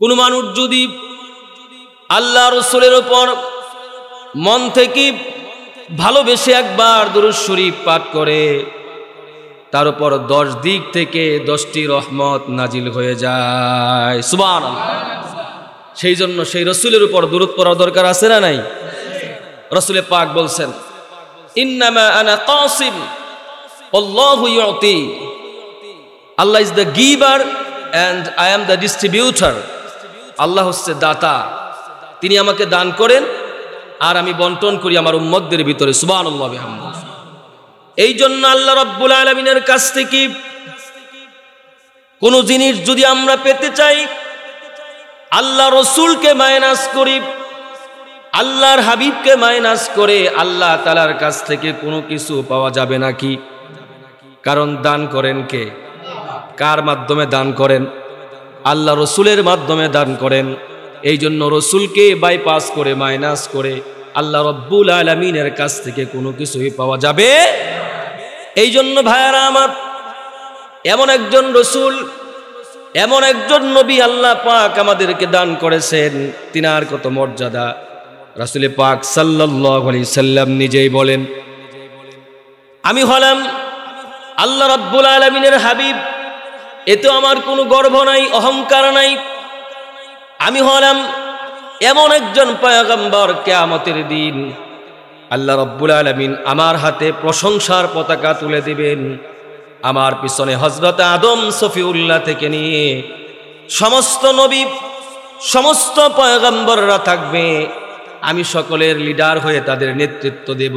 কোনো মানুষ যদি আল্লাহ রসুলের ওপর মন থেকে ভালোবেসে একবার দুরুজ শরীফ পাঠ করে তার উপর দশ দিক থেকে দশটি রহমত নাজিল হয়ে যায় সুবান সেই জন্য সেই রসুলের উপর দূরত পড়ার দরকার আছে না নাই রসুলে পাক বলছেন Allah is the giver and I am the distributor Allah হচ্ছে দাতা তিনি আমাকে দান করেন আর আমি বন্টন করি আমার উম্মদের ভিতরে সুবান এই জন্য আল্লাহ রব্বুল আলমিনের কাছ থেকে কোনো জিনিস যদি আমরা পেতে চাই আল্লাহ রসুলকে মায়নাস করি আল্লাহর হাবিবকে মায়নাস করে আল্লাহ তালার কাছ থেকে কোনো কিছু পাওয়া যাবে নাকি কারণ দান করেন কে কার মাধ্যমে দান করেন আল্লাহ রসুলের মাধ্যমে দান করেন এই জন্য রসুলকে বাইপাস করে মাইনাস করে আল্লাহ রব্বুল আলমিনের কাছ থেকে কোনো কিছুই পাওয়া যাবে এই জন্য ভাইয়ারা আমার এমন একজন রসুল এমন একজন নবী আল্লাহ পাক আমাদেরকে দান করেছেন তিনার কত মর্যাদা রাসুলে পাক সাল্লি সাল্লাম নিজেই বলেন আমি হলাম আল্লাহ রব্বুল আলমিনের হাবিব এতে আমার কোনো গর্ব নাই অহংকার নাই আমি হলাম এমন একজন পয়গম্বর কেয়ামতের দিন আল্লাহ রব্বুল আলমিন আমার হাতে প্রশংসার পতাকা তুলে দিবেন আমার পিছনে হজরত আদম সফিউল্লাহ থেকে নিয়ে সমস্ত নবী সমস্ত পয়গম্বররা থাকবে আমি সকলের লিডার হয়ে তাদের নেতৃত্ব দেব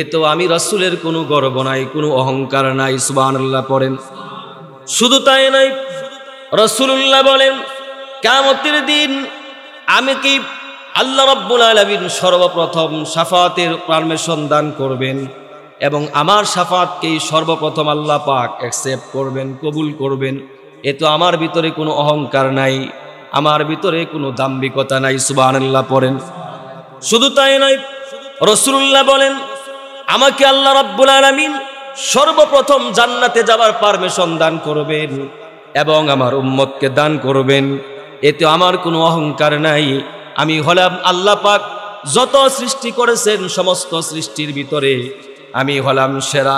এ তো আমি রসুলের কোনো গর্ব নাই কোনো অহংকার নাই সুবান আল্লাহ পড়েন শুধু তাই নয় রসুল্লাহ বলেন কামতের দিন আমি কি আল্লাহ রব্বুল আলমিন সর্বপ্রথম সাফাতের পারমিশন দান করবেন এবং আমার সাফাতকেই সর্বপ্রথম আল্লাহ পাক অ্যাকসেপ্ট করবেন কবুল করবেন এ তো আমার ভিতরে কোনো অহংকার নাই আমার ভিতরে কোনো দাম্ভিকতা নাই সুবাহান্লাহ পড়েন শুধু তাই নয় রসুল্লাহ বলেন আমাকে আল্লাহ রব্বুল আলমিন সর্বপ্রথম জান্নাতে যাওয়ার পারমিশন দান করবেন এবং আমার উম্মতকে দান করবেন এতে আমার কোনো অহংকার নাই আমি হলাম আল্লাহ পাক যত সৃষ্টি করেছেন সমস্ত সৃষ্টির ভিতরে আমি হলাম সেরা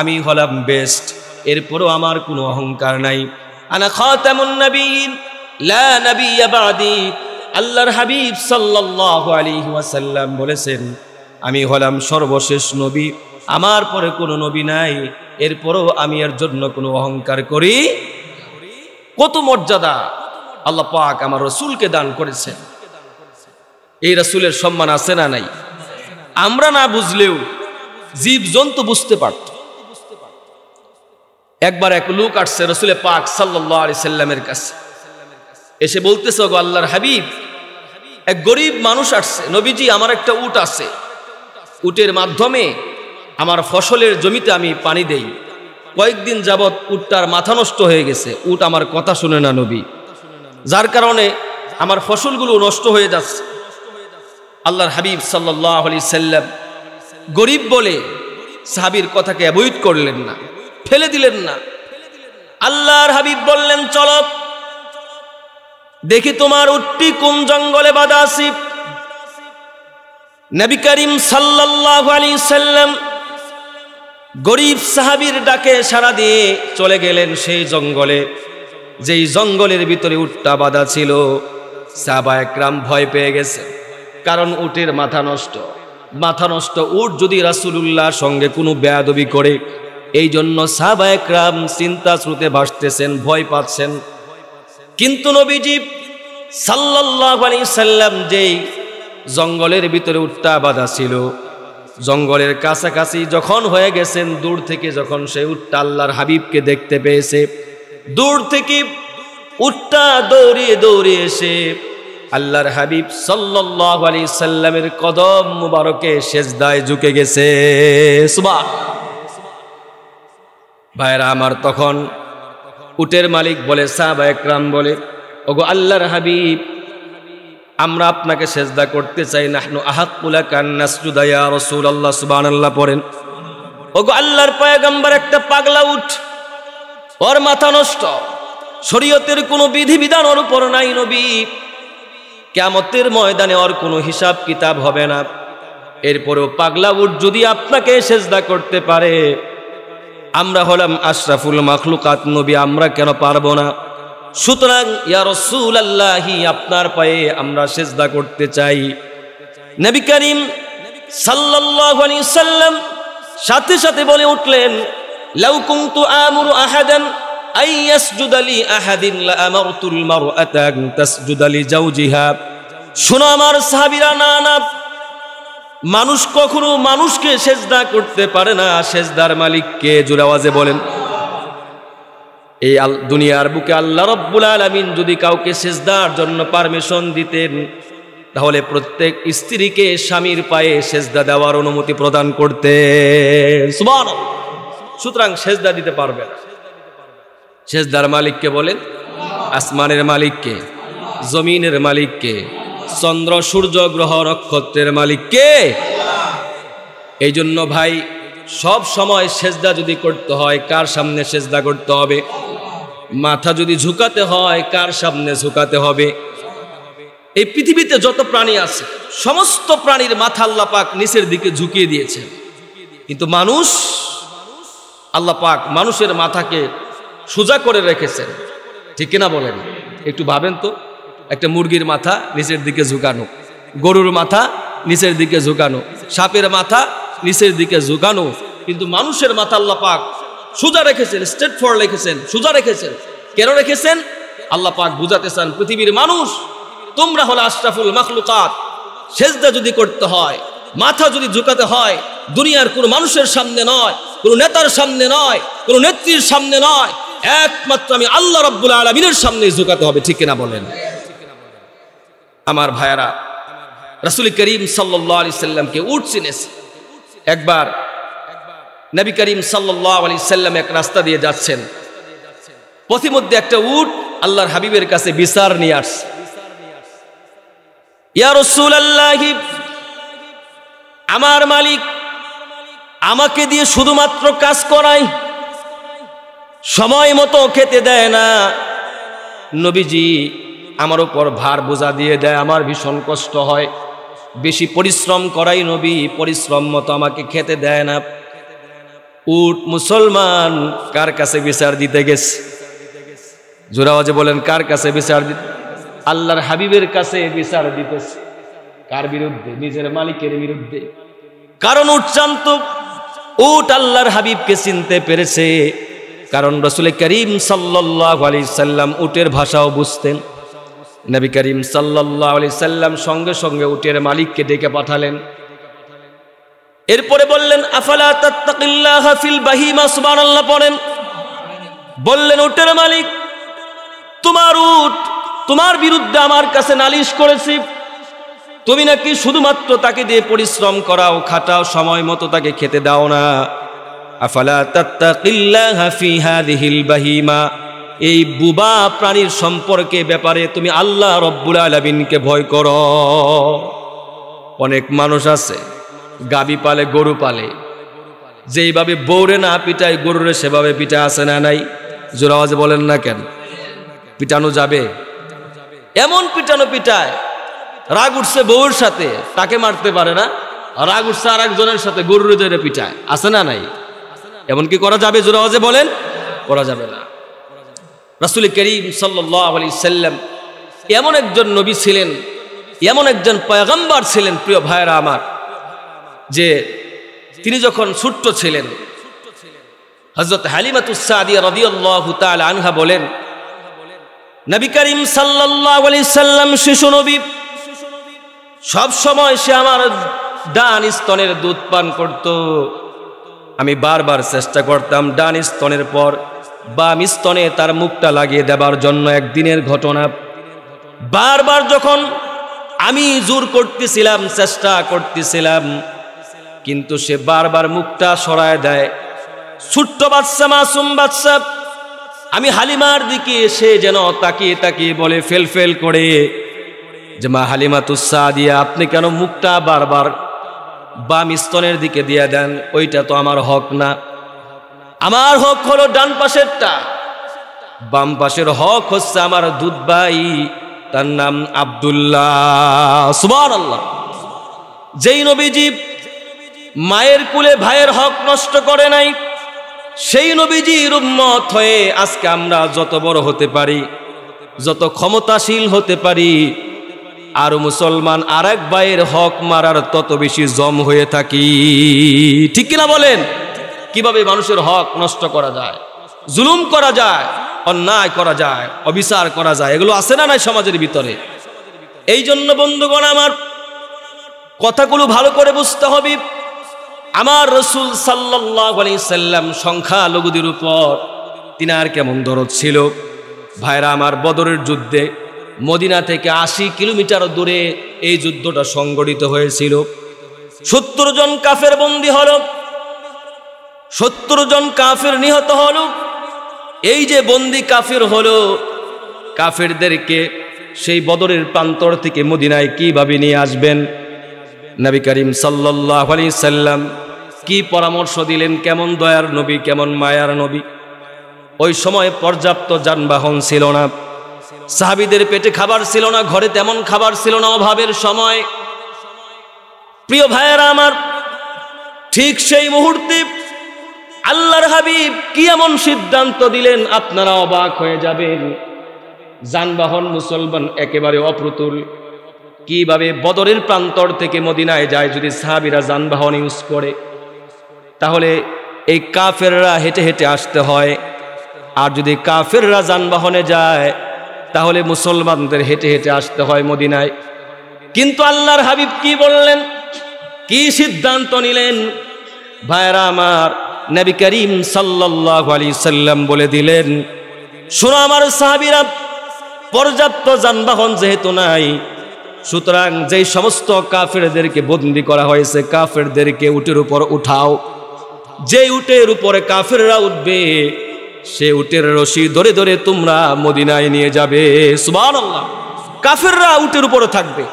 আমি হলাম বেস্ট এরপরও আমার কোনো অহংকার নাই আনা খাতামুন নবীন আল্লাহর হাবিব সাল্লাহ আলী ওয়াসাল্লাম বলেছেন আমি হলাম সর্বশেষ নবী আমার পরে কোনো নবী নাই এরপরও আমি এর জন্য কোনো অহংকার করি কত মর্যাদা আল্লাহ পাক আমার রসুলকে দান করেছেন এই রসুলের সম্মান আছে না নাই আমরা না বুঝলেও জীব জন্তু বুঝতে পারত একবার এক লোক আসছে রসুলে পাক সাল্লামের কাছে এসে বলতেছে গো আল্লাহর হাবিব এক গরিব মানুষ আসছে নবীজি আমার একটা উট আছে উটের মাধ্যমে আমার ফসলের জমিতে আমি পানি দেই কয়েকদিন যাবৎ উটটার মাথা নষ্ট হয়ে গেছে উট আমার কথা শুনে না নবী যার কারণে আমার ফসলগুলো নষ্ট হয়ে যাচ্ছে আল্লাহর হাবিব সাল্লি সাল্লাম গরিব বলে সাহাবির কথাকে অ্যাভয়েড করলেন না ফেলে দিলেন না আল্লাহর হাবিব বললেন চল দেখি তোমার উটটি কোন জঙ্গলে বাধা আসিফ নবী করিম সাল্লাহ আলী সাল্লাম গরিব সাহাবির ডাকে সারা দিয়ে চলে গেলেন সেই জঙ্গলে যেই জঙ্গলের ভিতরে উঠটা বাঁধা ছিল সাহাবা একরাম ভয় পেয়ে গেছে কারণ উটের মাথা নষ্ট মাথা নষ্ট উট যদি রাসুলুল্লাহ সঙ্গে কোনো বেয়াদবি করে এই জন্য সাহাবা একরাম চিন্তা শ্রুতে ভাসতেছেন ভয় পাচ্ছেন কিন্তু নবীজি সাল্লাহ আলী সাল্লাম যেই জঙ্গলের ভিতরে উঠটা বাঁধা ছিল জঙ্গলের কাছাকাছি যখন হয়ে গেছেন দূর থেকে যখন সে উট্টা আল্লাহর হাবিবকে দেখতে পেয়েছে দূর থেকে উট্টা দৌড়িয়ে দৌড়িয়ে এসে আল্লাহর হাবিব সাল্লাহ আলী সাল্লামের কদম মুবারকে সেজদায় ঝুঁকে গেছে সুবা ভাইরা আমার তখন উটের মালিক বলে সাহবা একরাম বলে ওগো আল্লাহর হাবিব আমরা আপনাকে সেজদা করতে চাই নাহনু আহাকুলা কান্নাসুদায়া রসুল আল্লাহ সুবাহ আল্লাহ পড়েন ওগো আল্লাহর একটা পাগলা উঠ ওর মাথা নষ্ট শরীয়তের কোনো বিধিবিধান ওর উপর নাই নবী কেমতের ময়দানে ওর কোনো হিসাব কিতাব হবে না এরপরেও পাগলা উঠ যদি আপনাকে সেজদা করতে পারে আমরা হলাম আশরাফুল মাখলুকাত নবী আমরা কেন পারবো না সুতরাং ইয়ারসুল আল্লাহি আপনার পায়ে আমরা সেজদা করতে চাই নবী করিম সাল্লাল্লাহু সাল্লাম সাথে সাথে বলে উঠলেন লাউ কুনতু আমুরু আহাদান আই ইয়াসজুদা লি আহাদিন লা আমারতুল মারআতা শোনো আমার সাহাবীরা না মানুষ কখনো মানুষকে সেজদা করতে পারে না সেজদার মালিককে জুরাওয়াজে বলেন এই দুনিয়ার বুকে আল্লাহ রব্বুল আলমিন যদি কাউকে সেজদার জন্য পারমিশন দিতেন তাহলে প্রত্যেক স্ত্রীকে স্বামীর পায়ে সেজদা দেওয়ার অনুমতি প্রদান করতে সুতরাং সেজদা দিতে পারবে না সেজদার মালিককে বলেন আসমানের মালিককে জমিনের মালিককে চন্দ্র সূর্য গ্রহ নক্ষত্রের মালিককে এই জন্য ভাই সব সময় সেজদা যদি করতে হয় কার সামনে সেজদা করতে হবে মাথা যদি ঝুঁকাতে হয় কার সামনে ঝুঁকাতে হবে এই পৃথিবীতে যত প্রাণী আছে সমস্ত প্রাণীর মাথা আল্লাহ পাক নিচের দিকে ঝুঁকিয়ে দিয়েছে কিন্তু মানুষ আল্লাহ পাক মানুষের মাথাকে সোজা করে রেখেছেন ঠিক কিনা বলেন একটু ভাবেন তো একটা মুরগির মাথা নিচের দিকে ঝুঁকানো গরুর মাথা নিচের দিকে ঝুঁকানো সাপের মাথা নিচের দিকে ঝুঁকানো কিন্তু মানুষের মাথা আল্লাহ পাক সোজা রেখেছেন স্টেট ফর রেখেছেন সোজা রেখেছেন কেন রেখেছেন আল্লাহ পাক বুঝাতে চান পৃথিবীর মানুষ তোমরা হলো আশরাফুল মখলুকাত সেজদা যদি করতে হয় মাথা যদি ঝুঁকাতে হয় দুনিয়ার কোনো মানুষের সামনে নয় কোনো নেতার সামনে নয় কোনো নেত্রীর সামনে নয় একমাত্র আমি আল্লাহ রব্বুল আলমিনের সামনে ঝুঁকাতে হবে ঠিক কিনা বলেন আমার ভাইয়ারা রাসুল করিম সাল্লি সাল্লামকে উঠছিনেছে একবার নবী করিম সাল্লাহ আলি সাল্লাম এক রাস্তা দিয়ে যাচ্ছেন পথিমধ্যে একটা উট আল্লাহর হাবিবের কাছে বিচার নিয়ে আসছে আমার মালিক আমাকে দিয়ে শুধুমাত্র কাজ করায় সময় মতো খেতে দেয় না নবীজি আমার উপর ভার বোঝা দিয়ে দেয় আমার ভীষণ কষ্ট হয় বেশি পরিশ্রম করাই নবী পরিশ্রম মতো আমাকে খেতে দেয় না উট মুসলমান কার কাছে বিচার দিতে গেছে জোরাওয়াজে বলেন কার কাছে বিচার দিতে আল্লাহর হাবিবের কাছে বিচার দিতেছে কার বিরুদ্ধে নিজের মালিকের বিরুদ্ধে কারণ উঠ জানত উট আল্লাহর হাবিবকে চিনতে পেরেছে কারণ রসুল করিম সাল্লাহ আলি সাল্লাম উটের ভাষাও বুঝতেন নবী করিম সাল্লাহ আলি সাল্লাম সঙ্গে সঙ্গে উটের মালিককে ডেকে পাঠালেন এরপরে বললেন আফালা তাত্তাকিল্লাহ ফিল বাহিমা সুবহানাল্লাহ পড়েন বললেন উটের মালিক তোমার উট তোমার বিরুদ্ধে আমার কাছে নালিশ করেছি তুমি নাকি শুধুমাত্র তাকে দিয়ে পরিশ্রম করাও খাটাও সময় মতো তাকে খেতে দাও না আফালা তাত্তাকিল্লাহ ফি হাদিহিল বাহিমা এই বুবা প্রাণীর সম্পর্কে ব্যাপারে তুমি আল্লাহ রব্বুল আলমিনকে ভয় করো অনেক মানুষ আছে গাবি পালে গরু পালে যেইভাবে বৌরে না পিটায় গরুরে সেভাবে পিঠা আসে না নাই জোরাওয়াজে বলেন না কেন পিটানো যাবে এমন পিটানো পিটায় রাগ উঠছে বউর সাথে তাকে মারতে পারে না রাগ উঠছে আর একজনের সাথে গরুর জেরে পিটায় আছে না নাই এমনকি করা যাবে জোরাওয়াজে বলেন করা যাবে না রাসুল করিম সাল্লাহ আলি সাল্লাম এমন একজন নবী ছিলেন এমন একজন পয়গম্বার ছিলেন প্রিয় ভাইয়েরা আমার যে তিনি যখন ছোট্ট ছিলেন হজরত হালিমাতুসাদি বলেন নবী করিম সাল্লাম শিশু নবী সব সময় সে আমার ডান স্তনের দুধ পান করত আমি বারবার চেষ্টা করতাম ডান স্তনের পর বাম স্তনে তার মুখটা লাগিয়ে দেবার জন্য একদিনের ঘটনা বারবার যখন আমি জোর করতেছিলাম চেষ্টা করতেছিলাম কিন্তু সে বারবার মুখটা সরায় দেয় ছোট্ট বাচ্চা মাসুম বাচ্চা আমি হালিমার দিকে এসে যেন তাকিয়ে তাকিয়ে বলে ফেল ফেল করে যে মা হালিমা তুসা দিয়া আপনি কেন মুখটা বারবার বাম স্তনের দিকে দিয়ে দেন ওইটা তো আমার হক না আমার হক হলো ডান পাশেরটা বাম পাশের হক হচ্ছে আমার দুধ ভাই তার নাম আবদুল্লাহ সুবার আল্লাহ যেই নবীজি মায়ের কুলে ভাইয়ের হক নষ্ট করে নাই সেই নবীজির রুম্মত হয়ে আজকে আমরা যত বড় হতে পারি যত ক্ষমতাশীল হতে পারি আর মুসলমান আর এক ভাইয়ের হক মারার তত বেশি জম হয়ে থাকি ঠিক কিনা বলেন কিভাবে মানুষের হক নষ্ট করা যায় জুলুম করা যায় অন্যায় করা যায় অবিচার করা যায় এগুলো আছে না নাই সমাজের ভিতরে এই জন্য বন্ধুগণ আমার কথাগুলো ভালো করে বুঝতে হবে আমার রসুল সাল্লাহ আলি সাল্লাম সংখ্যালঘুদের উপর তিনার কেমন দরদ ছিল ভাইরা আমার বদরের যুদ্ধে মদিনা থেকে আশি কিলোমিটার দূরে এই যুদ্ধটা সংগঠিত হয়েছিল সত্তর জন কাফের বন্দী হল সত্তর জন কাফের নিহত হল এই যে বন্দি কাফের হল কাফেরদেরকে সেই বদরের প্রান্তর থেকে মদিনায় কিভাবে নিয়ে আসবেন নবী করিম সাল্লাহ আলি সাল্লাম কি পরামর্শ দিলেন কেমন দয়ার নবী কেমন মায়ার নবী ওই সময়ে পর্যাপ্ত যানবাহন ছিল না সাহাবিদের পেটে খাবার ছিল না ঘরে তেমন খাবার ছিল না অভাবের সময় প্রিয় ভাইয়েরা আমার ঠিক সেই মুহূর্তে আল্লাহর হাবিব কি এমন সিদ্ধান্ত দিলেন আপনারা অবাক হয়ে যাবেন যানবাহন মুসলমান একেবারে অপ্রতুল কিভাবে বদরের প্রান্তর থেকে মদিনায় যায় যদি সাহাবিরা যানবাহন ইউজ করে তাহলে এই কাফেররা হেঁটে হেঁটে আসতে হয় আর যদি কাফেররা যানবাহনে যায় তাহলে মুসলমানদের হেঁটে হেঁটে আসতে হয় মদিনায় কিন্তু আল্লাহর হাবিব কি বললেন কি সিদ্ধান্ত নিলেন ভাইরা আমার নবী করিম সাল্লাহ আলী সাল্লাম বলে দিলেন শোনো আমার সাহাবিরা পর্যাপ্ত যানবাহন যেহেতু নাই সুতরাং যেই সমস্ত কাফেরদেরকে বন্দি করা হয়েছে কাফেরদেরকে উটের উপর উঠাও যে উটের উপরে কাফেররা উঠবে সে উটের রশি ধরে ধরে তোমরা মদিনায় নিয়ে যাবে সুবান আল্লাহ কাফেররা উটের উপরে থাকবে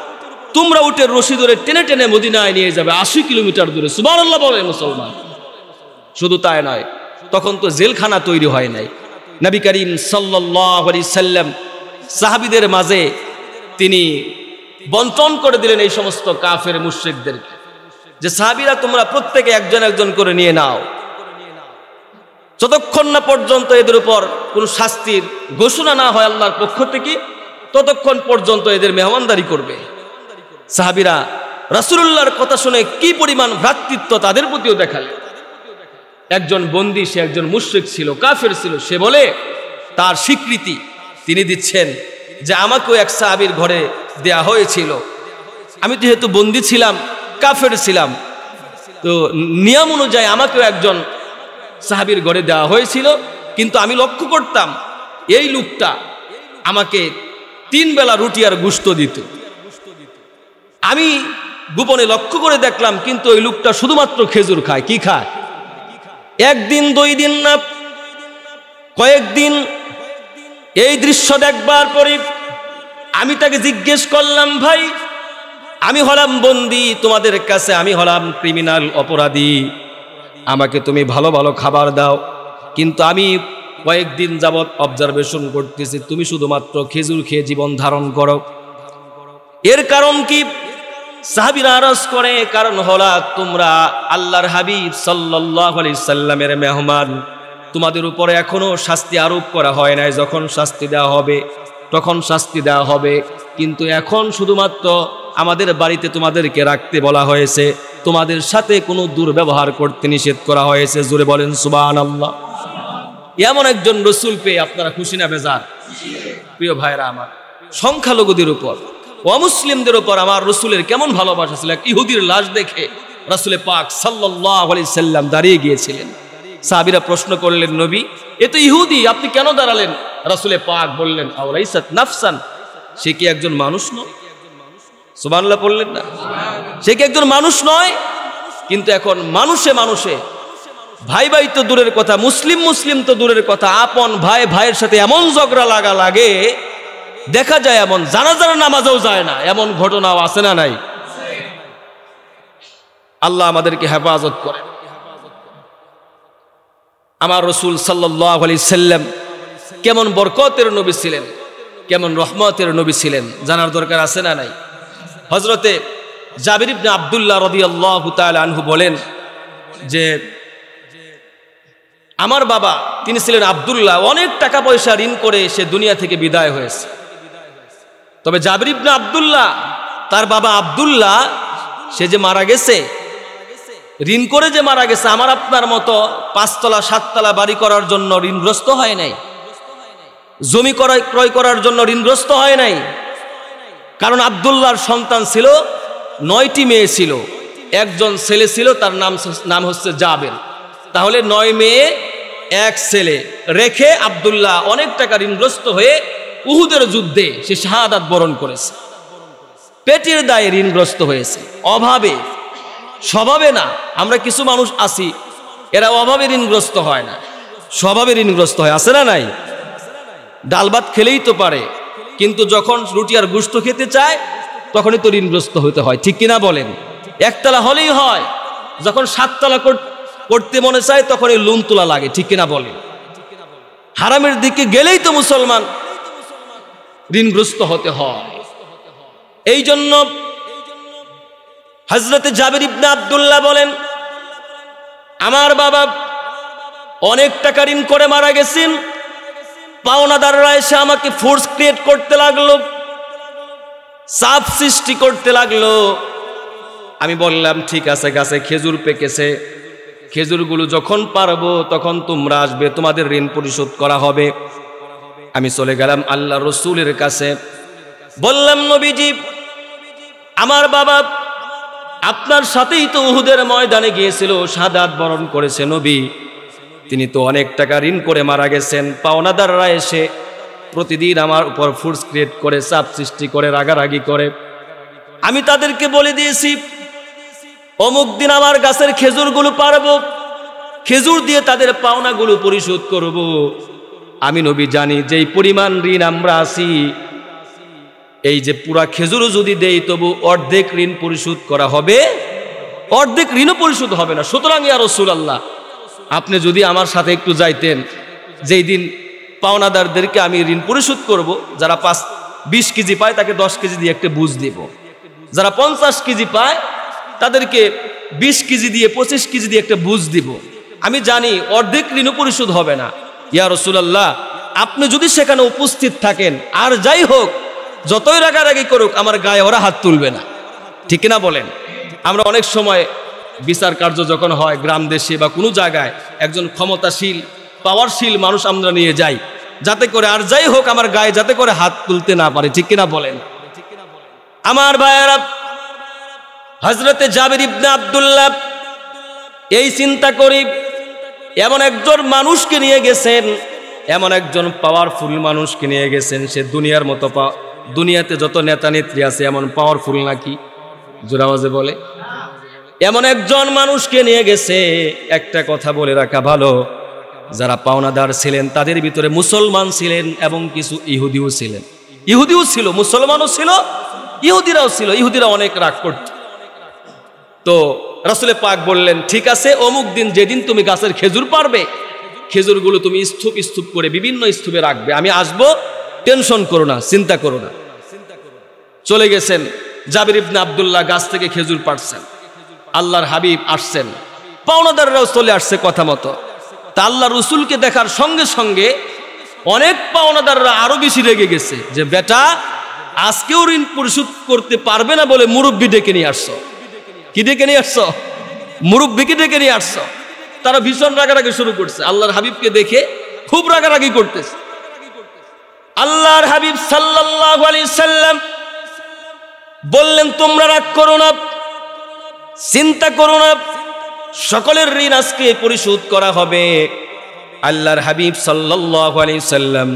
তোমরা উটের রশি ধরে টেনে টেনে মদিনায় নিয়ে যাবে আশি কিলোমিটার দূরে সুবান আল্লাহ বলে মুসলমান শুধু তাই নয় তখন তো জেলখানা তৈরি হয় নাই নবী করিম সাল্লাহ সাল্লাম সাহাবিদের মাঝে তিনি বন্টন করে দিলেন এই সমস্ত কাফের মুশ্রিকদেরকে যে সাহাবিরা তোমরা প্রত্যেকে একজন একজন করে নিয়ে নাও যতক্ষণ না পর্যন্ত এদের উপর কোন শাস্তির ঘোষণা না হয় আল্লাহর পক্ষ থেকে ততক্ষণ পর্যন্ত এদের মেহমানদারি করবে সাহাবিরা রাসুল্লাহর কথা শুনে কি পরিমাণ ভ্রাতৃত্ব তাদের প্রতিও দেখালে একজন বন্দি সে একজন মুশ্রিক ছিল কাফের ছিল সে বলে তার স্বীকৃতি তিনি দিচ্ছেন যে আমাকেও এক সাহাবির ঘরে দেয়া হয়েছিল আমি যেহেতু বন্দি ছিলাম কাফের ছিলাম তো নিয়ম অনুযায়ী আমাকেও একজন সাহাবির ঘরে দেওয়া হয়েছিল কিন্তু আমি লক্ষ্য করতাম এই লোকটা আমাকে তিন বেলা রুটি আর গুস্ত দিত আমি গোপনে লক্ষ্য করে দেখলাম কিন্তু ওই লোকটা শুধুমাত্র খেজুর খায় কি খায় একদিন দুই দিন না কয়েকদিন এই দৃশ্য দেখবার পরে আমি তাকে জিজ্ঞেস করলাম ভাই আমি হলাম বন্দি তোমাদের কাছে আমি হলাম ক্রিমিনাল অপরাধী আমাকে তুমি ভালো ভালো খাবার দাও কিন্তু আমি কয়েকদিন যাবৎ অবজারভেশন করতেছি তুমি শুধুমাত্র খেজুর খেয়ে জীবন ধারণ করো এর কারণ কি সাহাবিরা আরস করে কারণ হলা তোমরা আল্লাহর হাবিব সাল্লাহ আলি সাল্লামের মেহমান তোমাদের উপরে এখনও শাস্তি আরোপ করা হয় নাই যখন শাস্তি দেওয়া হবে তখন শাস্তি দেওয়া হবে কিন্তু এখন শুধুমাত্র আমাদের বাড়িতে তোমাদেরকে রাখতে বলা হয়েছে তোমাদের সাথে কোনো দুর্ব্যবহার করতে নিষেধ করা হয়েছে জুড়ে বলেন সুবান আল্লাহ এমন একজন রসুল পেয়ে আপনারা খুশি না বেজার প্রিয় ভাইরা আমার সংখ্যালঘুদের উপর অমুসলিমদের উপর আমার রসুলের কেমন ভালোবাসা ছিল এক ইহুদির লাশ দেখে রসুলের পাক সাল্লাহ আলি সাল্লাম দাঁড়িয়ে গিয়েছিলেন সাবিরা প্রশ্ন করলেন নবী এ তো ইহুদি আপনি কেন দাঁড়ালেন রাসুলে পাক বললেন আউলাইসাত নাফসান সে কি একজন মানুষ নয় সুবানুল্লাহ বললেন না সে কি একজন মানুষ নয় কিন্তু এখন মানুষে মানুষে ভাই ভাই তো দূরের কথা মুসলিম মুসলিম তো দূরের কথা আপন ভাই ভাইয়ের সাথে এমন ঝগড়া লাগা লাগে দেখা যায় এমন জানা জানা নামাজও যায় না এমন ঘটনাও আছে না নাই আল্লাহ আমাদেরকে হেফাজত করেন আমার রসুল সাল্লাহ আলি সাল্লাম কেমন বরকতের নবী ছিলেন কেমন রহমতের নবী ছিলেন জানার দরকার আছে না নাই হজরতে জাবির ইবনে আবদুল্লাহ রদি আল্লাহ আনহু বলেন যে আমার বাবা তিনি ছিলেন আবদুল্লাহ অনেক টাকা পয়সা ঋণ করে সে দুনিয়া থেকে বিদায় হয়েছে তবে জাবির ইবনে আবদুল্লাহ তার বাবা আবদুল্লাহ সে যে মারা গেছে ঋণ করে যে মারা গেছে আমার আপনার মতো পাঁচতলা সাততলা বাড়ি করার জন্য ঋণগ্রস্ত হয় নাই জমি ক্রয় ক্রয় করার জন্য ঋণগ্রস্ত হয় নাই কারণ আবদুল্লার সন্তান ছিল নয়টি মেয়ে ছিল একজন ছেলে ছিল তার নাম নাম হচ্ছে জাবেল তাহলে নয় মেয়ে এক ছেলে রেখে আবদুল্লাহ অনেক টাকা ঋণগ্রস্ত হয়ে উহুদের যুদ্ধে সে শাহাদাত বরণ করেছে পেটের দায়ে ঋণগ্রস্ত হয়েছে অভাবে স্বভাবে না আমরা কিছু মানুষ আছি এরা অভাবে ঋণগ্রস্ত হয় না স্বভাবে ঋণগ্রস্ত হয় আছে না নাই ডাল ভাত খেলেই তো পারে কিন্তু যখন রুটি আর গুস্ত খেতে চায় তখনই তো ঋণগ্রস্ত হতে হয় ঠিক কিনা বলেন একতলা হলেই হয় যখন সাততলা করতে মনে চায় তখন এই লুন তোলা লাগে ঠিক কিনা বলেন হারামের দিকে গেলেই তো মুসলমান ঋণগ্রস্ত হতে হয় এই জন্য হজরতে জাবির ইবনা আবদুল্লাহ বলেন আমার বাবা অনেক টাকা ঋণ করে মারা গেছেন পাওনাদাররা এসে আমাকে ফোর্স ক্রিয়েট করতে লাগলো চাপ সৃষ্টি করতে লাগলো আমি বললাম ঠিক আছে গাছে খেজুর পেকেছে খেজুরগুলো যখন পারবো তখন তোমরা আসবে তোমাদের ঋণ পরিশোধ করা হবে আমি চলে গেলাম আল্লাহ রসুলের কাছে বললাম নবীজি আমার বাবা আপনার সাথেই তো উহুদের ময়দানে গিয়েছিল সাদাত বরণ করেছে নবী তিনি তো অনেক টাকা ঋণ করে মারা গেছেন পাওনাদাররা এসে প্রতিদিন আমার উপর ফুর্স ক্রিয়েট করে চাপ সৃষ্টি করে রাগারাগি করে আমি তাদেরকে বলে দিয়েছি অমুক দিন আমার গাছের খেজুরগুলো পারব খেজুর দিয়ে তাদের পাওনাগুলো পরিশোধ করব আমি নবী জানি যেই পরিমাণ ঋণ আমরা আসি এই যে পুরা খেজুরও যদি দেই তবু অর্ধেক ঋণ পরিশোধ করা হবে অর্ধেক ঋণও পরিশোধ হবে না সুতরাং ইয়া রসুল আল্লাহ আপনি যদি আমার সাথে একটু যাইতেন যেই দিন পাওনাদারদেরকে আমি ঋণ পরিশোধ করব যারা পাঁচ বিশ কেজি পায় তাকে দশ কেজি দিয়ে একটা বুঝ দেব যারা পঞ্চাশ কেজি পায় তাদেরকে বিশ কেজি দিয়ে পঁচিশ কেজি দিয়ে একটা বুঝ দিব আমি জানি অর্ধেক ঋণ পরিশোধ হবে না ইয়া রসুলাল্লাহ আপনি যদি সেখানে উপস্থিত থাকেন আর যাই হোক যতই রাগারাগি করুক আমার গায়ে ওরা হাত তুলবে না ঠিক না বলেন আমরা অনেক সময় বিচার কার্য যখন হয় গ্রাম দেশে বা কোনো জায়গায় একজন ক্ষমতাশীল পাওয়ারশীল মানুষ আমরা নিয়ে যাই যাতে করে আর যাই হোক আমার গায়ে যাতে করে হাত তুলতে না পারে ঠিক কিনা বলেন আমার ভাইয়েরা হজরতে জাবির ইবনা আবদুল্লাহ এই চিন্তা করি এমন একজন মানুষকে নিয়ে গেছেন এমন একজন পাওয়ারফুল মানুষকে নিয়ে গেছেন সে দুনিয়ার মতো দুনিয়াতে যত নেতা নেত্রী আছে এমন পাওয়ারফুল নাকি জোরাওয়াজে বলে এমন একজন মানুষকে নিয়ে গেছে একটা কথা বলে রাখা ভালো যারা পাওনাদার ছিলেন তাদের ভিতরে মুসলমান ছিলেন এবং কিছু ইহুদিও ছিলেন ইহুদিও ছিল মুসলমানও ছিল ইহুদিরাও ছিল ইহুদিরা অনেক রাগ করত তো রাসুলে পাক বললেন ঠিক আছে অমুক দিন যেদিন তুমি গাছের খেজুর পারবে খেজুরগুলো তুমি স্তূপ স্তূপ করে বিভিন্ন স্তূপে রাখবে আমি আসব টেনশন করো না চিন্তা করো না চলে গেছেন জাবির ইবনা আবদুল্লাহ গাছ থেকে খেজুর পারছেন আল্লাহর হাবিব আসছেন পাওনাদাররাও চলে আসছে কথা মতো তা আল্লাহ রসুলকে দেখার সঙ্গে সঙ্গে অনেক পাওনাদাররা আরও বেশি রেগে গেছে যে বেটা আজকেও ঋণ পরিশোধ করতে পারবে না বলে মুরব্বী ডেকে নিয়ে আসছো কি ডেকে নিয়ে আসছো মুরব্বীকে ডেকে নিয়ে আসছো তারা ভীষণ রাগারাগি শুরু করছে আল্লাহর হাবিবকে দেখে খুব রাগারাগি করতেছে আল্লাহর হাবিব সাল্লাহ আলি সাল্লাম বললেন তোমরা রাগ করো না চিন্তা করো না সকলের ঋণ আজকে পরিশোধ করা হবে আল্লাহর হাবিব সাল্লাহ আলি সাল্লাম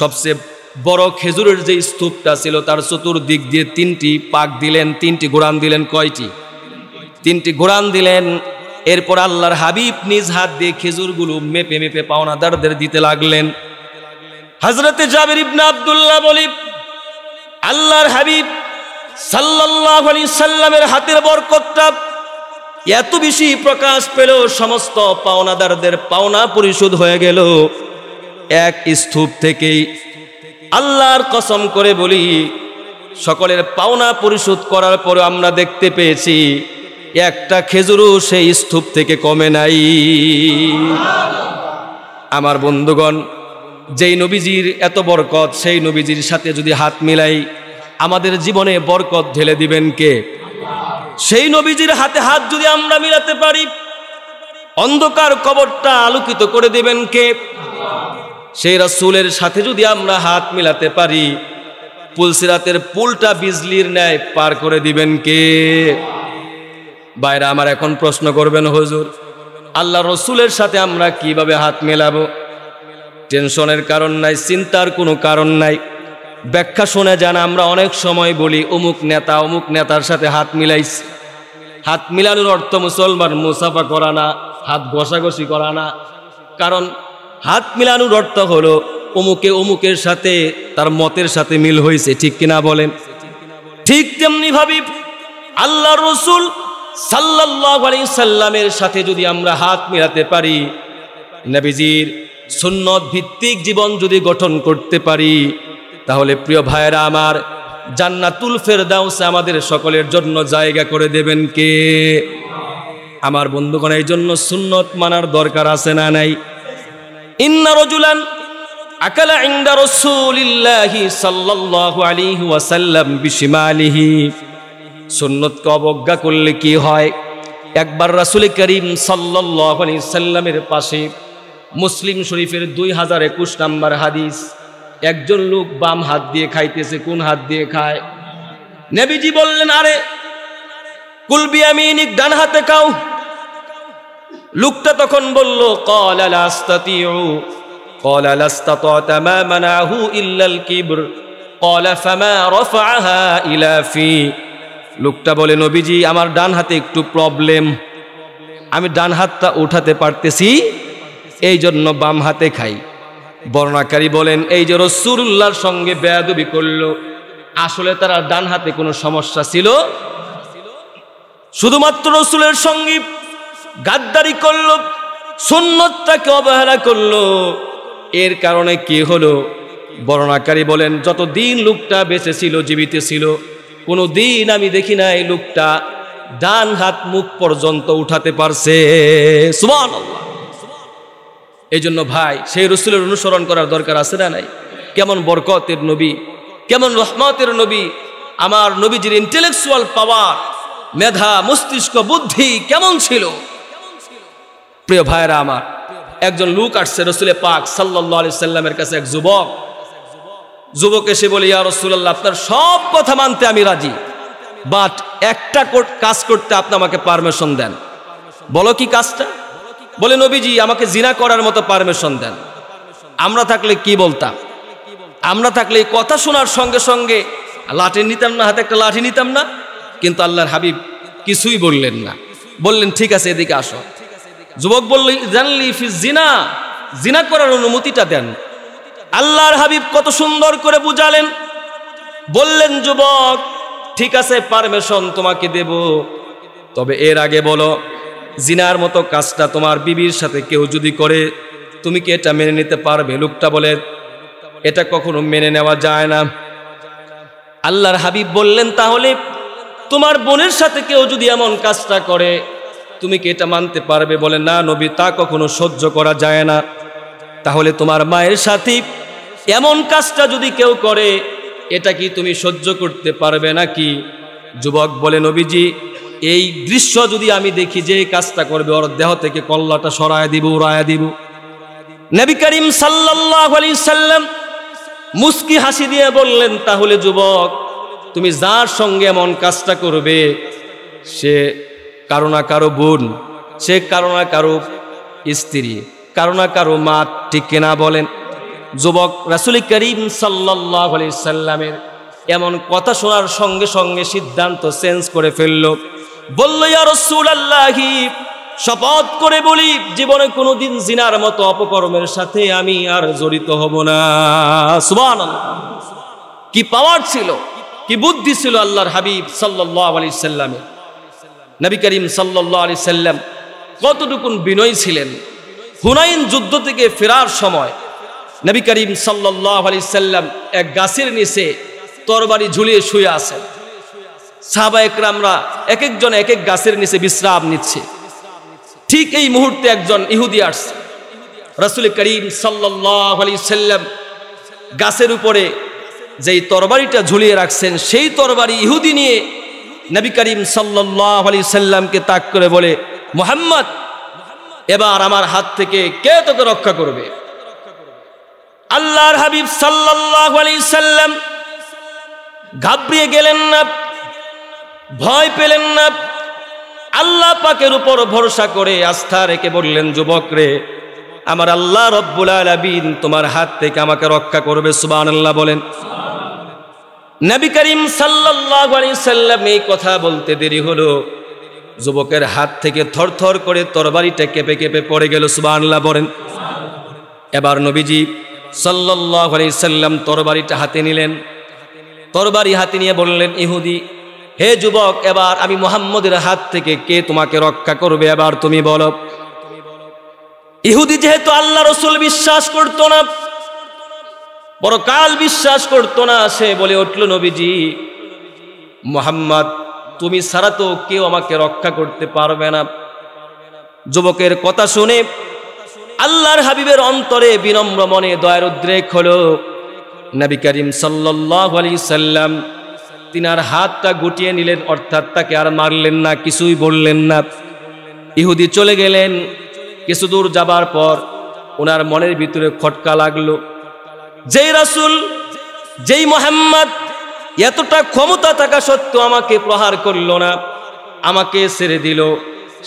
সবচেয়ে বড় খেজুরের যে স্তূপটা ছিল তার চতুর্দিক দিয়ে তিনটি পাক দিলেন তিনটি গোড়ান দিলেন কয়টি তিনটি গোড়ান দিলেন এরপর আল্লাহর হাবিব নিজ হাত দিয়ে খেজুরগুলো মেপে মেপে পাওনাদারদের দিতে লাগলেন হজরতে জাবির ইবনা আবদুল্লাহ বলি আল্লাহর হাবিব সাল্লাহ আলী সাল্লামের হাতের বরকতটা এত বেশি প্রকাশ পেল সমস্ত পাওনাদারদের পাওনা পরিশোধ হয়ে গেল এক স্তূপ থেকেই আল্লাহর কসম করে বলি সকলের পাওনা পরিশোধ করার পরে আমরা দেখতে পেয়েছি একটা খেজুরও সেই স্তূপ থেকে কমে নাই আমার বন্ধুগণ যেই নবীজির এত বরকত সেই নবীজির সাথে যদি হাত মিলাই আমাদের জীবনে বরকত ঢেলে দিবেন কে সেই নবীজির হাতে হাত যদি আমরা মিলাতে পারি অন্ধকার কবরটা আলোকিত করে দেবেন কে সেই রাসুলের সাথে যদি আমরা হাত মিলাতে পারি পুলসিরাতের পুলটা বিজলির ন্যায় পার করে দিবেন কে বাইরে আমার এখন প্রশ্ন করবেন হজুর আল্লাহ রসুলের সাথে আমরা কিভাবে হাত মেলাবো টেনশনের কারণ নাই চিন্তার কোনো কারণ নাই ব্যাখ্যা শুনে যান আমরা অনেক সময় বলি অমুক নেতা অমুক নেতার সাথে হাত মিলাইছি হাত মিলানোর অর্থ মুসলমান মুসাফা করা না হাত ঘষাঘষি করা না কারণ হাত মিলানোর অর্থ হলো অমুকে অমুকের সাথে তার মতের সাথে মিল হয়েছে ঠিক কিনা বলেন ঠিক তেমনি ভাবি আল্লাহ রসুল সাল্লাহ আলী সাল্লামের সাথে যদি আমরা হাত মিলাতে পারি নবীজির সুন্নত ভিত্তিক জীবন যদি গঠন করতে পারি তাহলে প্রিয় ভাইয়েরা আমার জান্নাতুল ফেরদাউসে আমাদের সকলের জন্য জায়গা করে দেবেন কে আমার বন্ধুগণ এই জন্য সুন্নত মানার দরকার আছে না নাই ইন্না রজুলান আকালা ইন্দা রসুলিল্লাহি সাল্লাল্লাহু আলাইহি ওয়াসাল্লাম বিশিমালিহি সুন্নতকে অবজ্ঞা করলে কি হয় একবার রাসুল করিম সাল্লাল্লাহু আলাইহি সাল্লামের পাশে মুসলিম শরীফের দুই হাজার একুশ নাম্বার হাদিস একজন লোক বাম হাত দিয়ে খাইতেছে কোন হাত দিয়ে খায় নেবিজি বললেন আরে কুলবি আমি ডান হাতে খাও লোকটা তখন বলল কল আলাস্তাতিউ قال لا استطعت ما منعه إلا الكبر قال فما رفعها إلى في লোকটা বলে নবীজি আমার ডান হাতে একটু প্রবলেম আমি ডান হাতটা উঠাতে পারতেছি এই জন্য বাম হাতে খাই বর্ণাকারী বলেন এই যে রসুরুল্লাহর সঙ্গে বেয়াদবি করল আসলে তারা ডান হাতে কোনো সমস্যা ছিল শুধুমাত্র রসুলের সঙ্গে গাদ্দারি করল সুন্নতটাকে অবহেলা করল এর কারণে কি হলো বর্ণাকারী বলেন যত দিন লোকটা বেঁচে ছিল জীবিত ছিল কোনো দিন আমি দেখি না এই লোকটা ডান হাত মুখ পর্যন্ত উঠাতে পারছে আল্লাহ এই জন্য ভাই সেই রসুলের অনুসরণ করার দরকার আছে না নাই কেমন বরকতের নবী কেমন রহমতের নবী আমার নবীজির ইন্টেলেকচুয়াল পাওয়ার মেধা মস্তিষ্ক বুদ্ধি কেমন ছিল প্রিয় ভাইরা আমার একজন লুক আসছে রসুলে পাক সাল্লি সাল্লামের কাছে এক যুবক যুবক এসে বলে ইয়া রসুল্লাহ আপনার সব কথা মানতে আমি রাজি বাট একটা কাজ করতে আপনি আমাকে পারমিশন দেন বলো কি কাজটা বলে নবীজি আমাকে জিনা করার মতো পারমিশন দেন আমরা থাকলে কি বলতাম আমরা থাকলে কথা শোনার সঙ্গে সঙ্গে লাঠি নিতাম না হাতে একটা লাঠি নিতাম না কিন্তু আল্লাহর হাবিব কিছুই বললেন না বললেন ঠিক আছে এদিকে আসো যুবক বলল জানলি জিনা জিনা করার অনুমতিটা দেন আল্লাহর হাবিব কত সুন্দর করে বুঝালেন বললেন যুবক ঠিক আছে পারমিশন তোমাকে দেব তবে এর আগে বলো জিনার মতো কাজটা তোমার বিবির সাথে কেউ যদি করে তুমি কি এটা মেনে নিতে পারবে লোকটা বলে এটা কখনো মেনে নেওয়া যায় না আল্লাহর হাবিব বললেন তাহলে তোমার বোনের সাথে কেউ যদি এমন কাজটা করে তুমি কি এটা মানতে পারবে বলে না নবী তা কখনো সহ্য করা যায় না তাহলে তোমার মায়ের সাথে এমন কাজটা যদি কেউ করে এটা কি তুমি সহ্য করতে পারবে নাকি যুবক বলে নবীজি এই দৃশ্য যদি আমি দেখি যে কাজটা করবে ওর দেহ থেকে কল্লাটা সরায় দিব উড়ায় দিব নবী করিম সাল্লাহ আলি সাল্লাম মুস্কি হাসি দিয়ে বললেন তাহলে যুবক তুমি যার সঙ্গে এমন কাজটা করবে সে কারো না কারো বোন সে কারো না কারো স্ত্রী কারো না কারো মা ঠিক কিনা বলেন যুবক রাসুল করিম সাল্লাহ আলি সাল্লামের এমন কথা শোনার সঙ্গে সঙ্গে সিদ্ধান্ত চেঞ্জ করে ফেললো বলল ইয়ারসুল্লাহি শপথ করে বলি জীবনে কোনোদিন জিনার মতো অপকর্মের সাথে আমি আর জড়িত হব না সুবান কি পাওয়ার ছিল কি বুদ্ধি ছিল আল্লাহর হাবিব সাল্লাহ আলি সাল্লামে নবী করিম সাল্লাহ আলি সাল্লাম কতটুকুন বিনয় ছিলেন হুনাইন যুদ্ধ থেকে ফেরার সময় নবী করিম সাল্লাহ আলি সাল্লাম এক গাছের নিচে তরবারি ঝুলিয়ে শুয়ে আসেন সাহাবায়ক একরামরা এক একজন এক এক গাছের নিচে বিশ্রাম নিচ্ছে ঠিক এই মুহূর্তে একজন ইহুদি আসছে রাসুল করিম সাল্লাম গাছের উপরে যেই তরবারিটা ঝুলিয়ে রাখছেন সেই তরবারি ইহুদি নিয়ে নবী করিম সাল্লাহ আলি সাল্লামকে তাক করে বলে মোহাম্মদ এবার আমার হাত থেকে কে তোকে রক্ষা করবে আল্লাহর হাবিব সাল্লাহ সাল্লাম ঘাবড়িয়ে গেলেন না ভয় পেলেন না আল্লাহ পাকের উপর ভরসা করে আস্থা রেখে বললেন যুবক রে আমার আল্লাহ রব্বুল আলামিন তোমার হাত থেকে আমাকে রক্ষা করবে সুবান আল্লাহ বলেন নবী করিম সাল্লাল্লাহু সাল্লাম এই কথা বলতে দেরি হলো যুবকের হাত থেকে থরথর করে তরবারিটা কেঁপে কেঁপে পড়ে গেল সুবহানাল্লাহ বলেন এবার নবীজি সাল্লাহ আলি সাল্লাম তরবারিটা হাতে নিলেন তরবারি হাতে নিয়ে বললেন ইহুদি হে যুবক এবার আমি মোহাম্মদের হাত থেকে কে তোমাকে রক্ষা করবে এবার তুমি বলো ইহুদি যেহেতু আল্লাহ রসুল বিশ্বাস করতো না বড় কাল বিশ্বাস করতো না সে বলে উঠল নবীজি মোহাম্মদ তুমি সারা তো কেউ আমাকে রক্ষা করতে পারবে না যুবকের কথা শুনে আল্লাহর হাবিবের অন্তরে বিনম্র মনে দয়ার উদ্রেক হল নবী করিম সাল্লাহ আলি সাল্লাম তিনার হাতটা গুটিয়ে নিলেন অর্থাৎ তাকে আর মারলেন না কিছুই বললেন না ইহুদি চলে গেলেন কিছু দূর যাবার পর ওনার মনের ভিতরে খটকা লাগলো যেই রাসুল যেই মোহাম্মদ এতটা ক্ষমতা থাকা সত্ত্বেও আমাকে প্রহার করল না আমাকে ছেড়ে দিল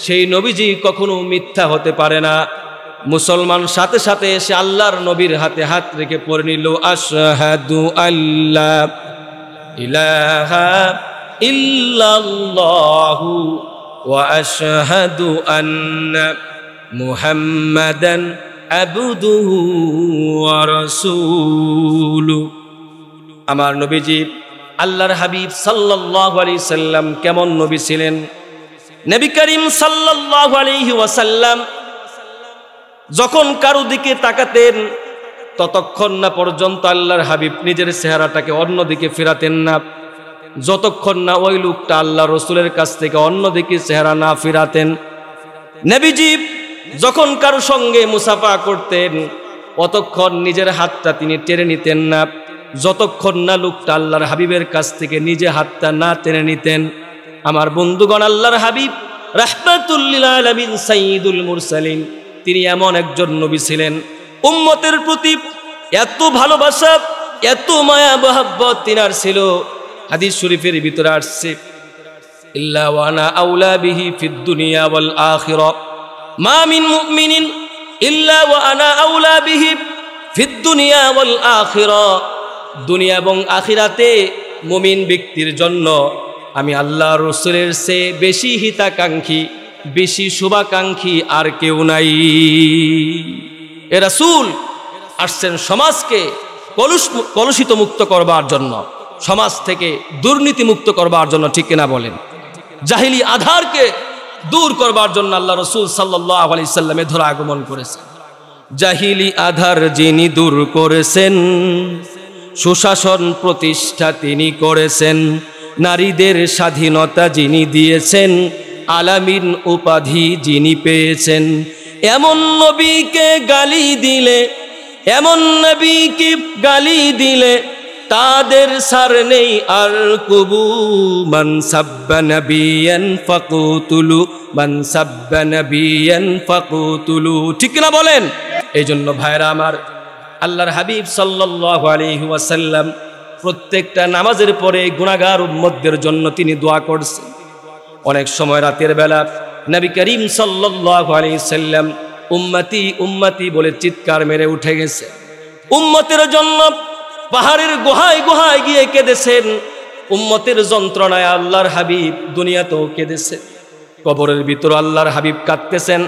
সেই নবীজি কখনো মিথ্যা হতে পারে না মুসলমান সাথে সাথে এসে আল্লাহর নবীর হাতে হাত রেখে পড়ে নিল আশাহাদু আল্লাহ ইলাহা ইল্লাল্লাহু ওয়া আশহাদু আন্না মুহাম্মাদান আবদুহু ওয়া রাসূলু আমার নবীজি আল্লাহর হাবিব সাল্লাল্লাহু আলাইহি সাল্লাম কেমন নবী ছিলেন নবী করিম সাল্লাল্লাহু আলাইহি ওয়াসাল্লাম যখন কারো দিকে তাকাতেন ততক্ষণ না পর্যন্ত আল্লাহর হাবিব নিজের চেহারাটাকে অন্যদিকে ফেরাতেন না যতক্ষণ না ওই লোকটা আল্লাহ রসুলের কাছ থেকে অন্যদিকে চেহারা না ফেরাতেন নেবিজিব যখন কারো সঙ্গে মুসাফা করতেন অতক্ষণ নিজের হাতটা তিনি টেনে নিতেন না যতক্ষণ না লোকটা আল্লাহর হাবিবের কাছ থেকে নিজে হাতটা না টেনে নিতেন আমার বন্ধুগণ আল্লাহর হাবিব রাহমাতুল্লিল আলমিন সাইদুল মুরসালিন তিনি এমন একজন নবী ছিলেন উম্মতের প্রতি এত ভালোবাসা এত মায়া মহাব্বত তিনার ছিল হাদিস শরীফের ভিতরে আসছে আউলা বিহি আনা আউলা ব্যক্তির জন্য আমি আল্লাহ রসুলের সে বেশি হিতাকাঙ্ক্ষী বেশি শুভাকাঙ্ক্ষী আর কেউ নাই এ রাসুল আসছেন সমাজকে কলুষিত মুক্ত করবার জন্য সমাজ থেকে দুর্নীতি মুক্ত করবার জন্য ঠিক কিনা বলেন জাহিলি আধারকে দূর করবার জন্য আল্লাহ রসুল সাল্লাহ আলি সাল্লামে ধরা আগমন করেছেন জাহিলি আধার যিনি দূর করেছেন সুশাসন প্রতিষ্ঠা তিনি করেছেন নারীদের স্বাধীনতা যিনি দিয়েছেন আলামিন উপাধি যিনি পেয়েছেন এমন নবীকে গালি দিলে এমন নবীকে গালি দিলে তাদের সার নেই আর কুবু মান সাব্বা নবিয়ান ফাকুতুলু ফাকুতুলু ঠিক না বলেন এই জন্য ভাইরা আমার আল্লাহর হাবিব সাল্লাল্লাহু আলাইহি প্রত্যেকটা নামাজের পরে গুণাগার উম্মতদের জন্য তিনি দোয়া করছেন অনেক সময় রাতের বেলা নবী করিম সাল্লাম উম্মতি উম্মতি বলে চিৎকার মেরে উঠে গেছে উম্মতের জন্য পাহাড়ের গুহায় গুহায় গিয়ে কেঁদেছেন উম্মতের যন্ত্রণায় আল্লাহর হাবিব দুনিয়াতেও কেঁদেছে কবরের ভিতর আল্লাহর হাবিব কাঁদতেছেন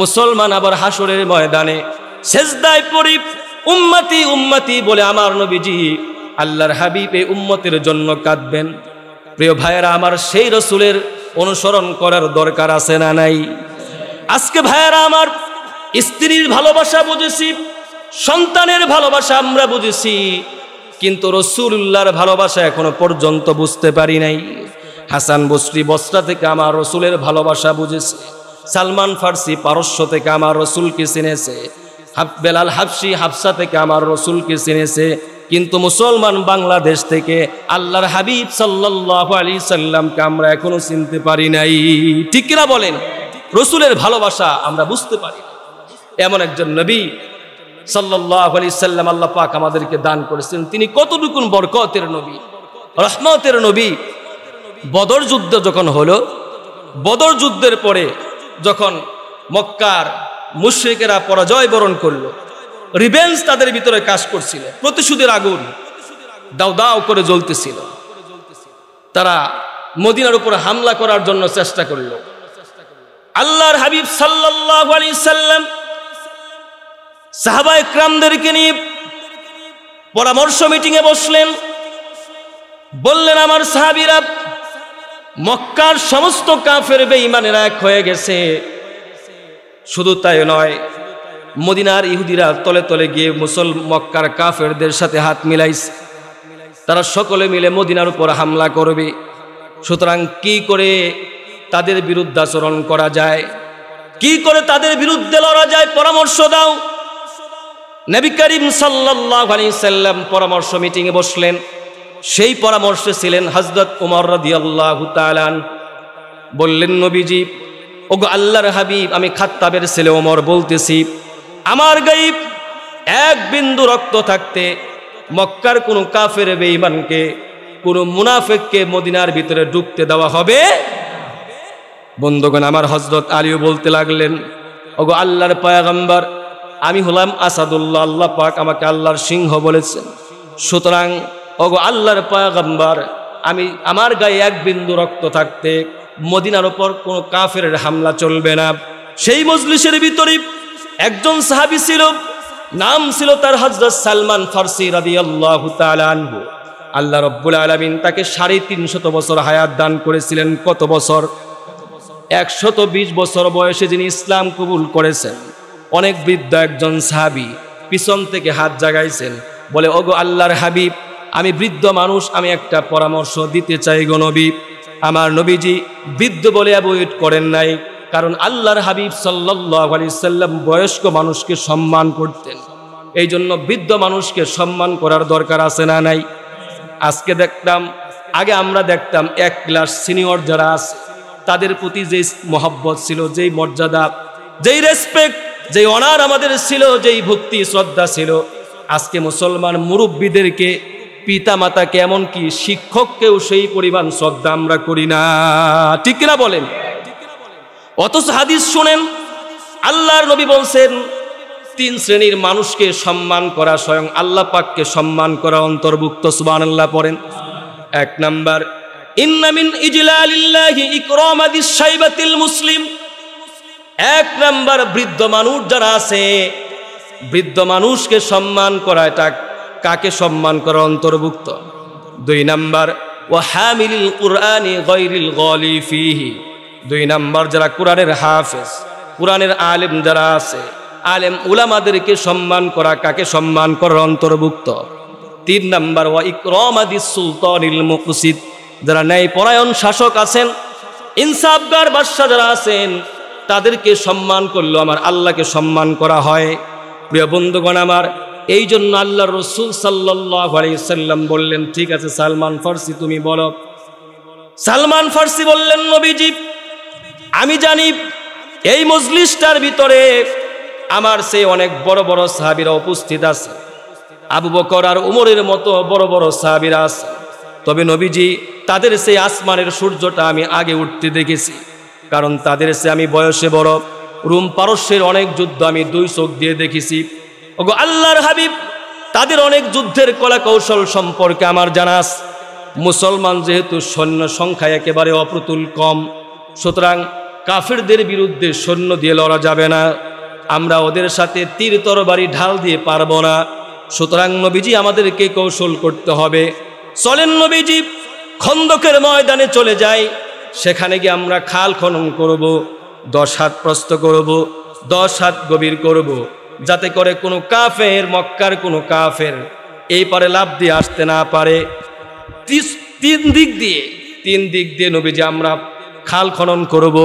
মুসলমান আবার হাসরের ময়দানে সেজদায় পড়ি উম্মতি উম্মতি বলে আমার নবীজি আল্লাহর হাবিব এ উম্মতের জন্য কাঁদবেন প্রিয় ভাইয়েরা আমার সেই রসুলের অনুসরণ করার দরকার আছে না নাই আজকে ভাইয়েরা আমার স্ত্রীর ভালোবাসা বুঝেছি সন্তানের ভালোবাসা আমরা বুঝেছি কিন্তু রসুল্লাহর ভালোবাসা এখনো পর্যন্ত বুঝতে পারি নাই হাসান বসরি বস্তা থেকে আমার রসুলের ভালোবাসা বুঝেছে সালমান ফার্সি পারস্য থেকে আমার রসুলকে চিনেছে হাফ বেলাল হাফসি হাফসা থেকে আমার রসুলকে চিনেছে কিন্তু মুসলমান বাংলাদেশ থেকে আল্লাহর হাবিব সাল্লাহ আলী সাল্লামকে আমরা এখনো চিনতে পারি নাই ঠিক কিনা বলেন রসুলের ভালোবাসা আমরা বুঝতে পারি এমন একজন নবী সাল্লাহ আলী সাল্লাম আল্লাহ পাক আমাদেরকে দান করেছেন তিনি কতটুকুন বরকতের নবী রহমতের নবী বদর যুদ্ধ যখন হলো বদর যুদ্ধের পরে যখন মক্কার মুশ্রিকেরা পরাজয় বরণ করলো রিভেন্স তাদের ভিতরে কাজ করছিল প্রতিশোধের আগুন দাও দাও করে জ্বলতেছিল তারা মদিনার উপর হামলা করার জন্য চেষ্টা করল আল্লাহর হাবিব সাল্লাল্লাহু সাল্লাম সাহাবা ইকরামদেরকে নিয়ে পরামর্শ মিটিংয়ে বসলেন বললেন আমার সাহাবিরা মক্কার সমস্ত কাফের বেঈমানেরা এক হয়ে গেছে শুধু তাই নয় মদিনার ইহুদিরা তলে তলে গিয়ে মুসল মক্কার কাফেরদের সাথে হাত মিলাইস তারা সকলে মিলে মদিনার উপর হামলা করবে সুতরাং কি করে তাদের বিরুদ্ধে আচরণ করা যায় কি করে তাদের বিরুদ্ধে লড়া যায় পরামর্শ দাও নবী করিম সাল্লাহ আলী সাল্লাম পরামর্শ মিটিংয়ে বসলেন সেই পরামর্শে ছিলেন হজরত উমর রদিয়াল্লাহ তালান বললেন নবীজি ওগো আল্লাহর হাবিব আমি খাত্তাবের ছেলে ওমর বলতেছি আমার গাইব এক বিন্দু রক্ত থাকতে মক্কার কোনো কাফের বেঈমানকে কোনো মুনাফেককে মদিনার ভিতরে ঢুকতে দেওয়া হবে বন্ধুগণ আমার হজরত আলীও বলতে লাগলেন ওগো আল্লাহর পয়াগম্বর আমি হলাম আসাদুল্লাহ আল্লাহ পাক আমাকে আল্লাহর সিংহ বলেছেন সুতরাং ওগো আল্লাহর পয়াগম্বর আমি আমার গায়ে এক বিন্দু রক্ত থাকতে মদিনার ওপর কোনো কাফের হামলা চলবে না সেই মজলিসের ভিতরে একজন সাহাবি ছিল নাম ছিল তার হজরত সালমান ফার্সি রবি আল্লাহ আল্লাহ রব্বুল আলমিন তাকে সাড়ে তিনশত বছর হায়াত দান করেছিলেন কত বছর একশত বিশ বছর বয়সে যিনি ইসলাম কবুল করেছেন অনেক বৃদ্ধ একজন সাহাবি পিছন থেকে হাত জাগাইছেন বলে ওগো আল্লাহর হাবিব আমি বৃদ্ধ মানুষ আমি একটা পরামর্শ দিতে চাই গো নবী আমার নবীজি বৃদ্ধ বলে অ্যাভয়েড করেন নাই কারণ আল্লাহর হাবিব সাল্লাহ আলি সাল্লাম বয়স্ক মানুষকে সম্মান করতেন এই জন্য বৃদ্ধ মানুষকে সম্মান করার দরকার আছে না নাই আজকে দেখতাম আগে আমরা দেখতাম এক ক্লাস সিনিয়র যারা আছে তাদের প্রতি যে মহাব্বত ছিল যেই মর্যাদা যেই রেসপেক্ট যেই অনার আমাদের ছিল যেই ভক্তি শ্রদ্ধা ছিল আজকে মুসলমান মুরব্বীদেরকে পিতা মাতাকে এমনকি শিক্ষককেও সেই পরিমাণ শ্রদ্ধা আমরা করি না ঠিক না বলেন অতচ হাদিস শোনেন আল্লাহর নবী বলছেন তিন শ্রেণীর মানুষকে সম্মান করা স্বয়ং আল্লাহ পাককে সম্মান করা অন্তর্ভুক্ত সুবান আল্লাহ পড়েন এক নাম্বার ইন্নামিন ইজলালিল্লাহি ইকরামাদিস শাইবাতিল মুসলিম এক নাম্বার বৃদ্ধ মানুষ যারা আছে বৃদ্ধ মানুষকে সম্মান করা এটা কাকে সম্মান করা অন্তর্ভুক্ত দুই নাম্বার ওয়া হামিলিল কুরআনি গায়রিল গলিফিহি দুই নাম্বার যারা কোরআনের হাফেজ কোরআনের আলেম যারা আছে আলেম উলামাদেরকে সম্মান করা কাকে সম্মান করার অন্তর্ভুক্ত তিন নাম্বার ওয়া ইকরমাদি সুলতানিল মুকসিদ যারা ন্যায় পরায়ণ শাসক আছেন ইনসাফগার বাদশাহ যারা আছেন তাদেরকে সম্মান করলো আমার আল্লাহকে সম্মান করা হয় প্রিয় বন্ধুগণ আমার এই জন্য আল্লাহ রসুল সাল্লাহ আলাইসাল্লাম বললেন ঠিক আছে সালমান ফার্সি তুমি বলো সালমান ফার্সি বললেন নবীজি আমি জানি এই মজলিসটার ভিতরে আমার সেই অনেক বড় বড় সাহাবিরা উপস্থিত আছে আবু বকর আর উমরের মতো বড় বড় সাহাবিরা আছে তবে নবীজি তাদের সেই আসমানের সূর্যটা আমি আগে উঠতে দেখেছি কারণ তাদের সে আমি বয়সে বড় রুম পারস্যের অনেক যুদ্ধ আমি দুই চোখ দিয়ে দেখেছি ওগো আল্লাহর হাবিব তাদের অনেক যুদ্ধের কলা কৌশল সম্পর্কে আমার জানাস মুসলমান যেহেতু সৈন্য সংখ্যা একেবারে অপ্রতুল কম সুতরাং কাফেরদের বিরুদ্ধে সৈন্য দিয়ে লড়া যাবে না আমরা ওদের সাথে তীর তরবারি ঢাল দিয়ে পারব না সুতরাং নবীজি আমাদেরকে কৌশল করতে হবে চলেন নবীজি খন্দকের ময়দানে চলে যাই সেখানে গিয়ে আমরা খাল খনন করব দশ হাত প্রস্ত করব দশ হাত গভীর করব যাতে করে কোনো কাফের মক্কার কোনো কাফের এই পারে লাভ দিয়ে আসতে না পারে তিন দিক দিয়ে তিন দিক দিয়ে নবীজি আমরা খাল খনন করবো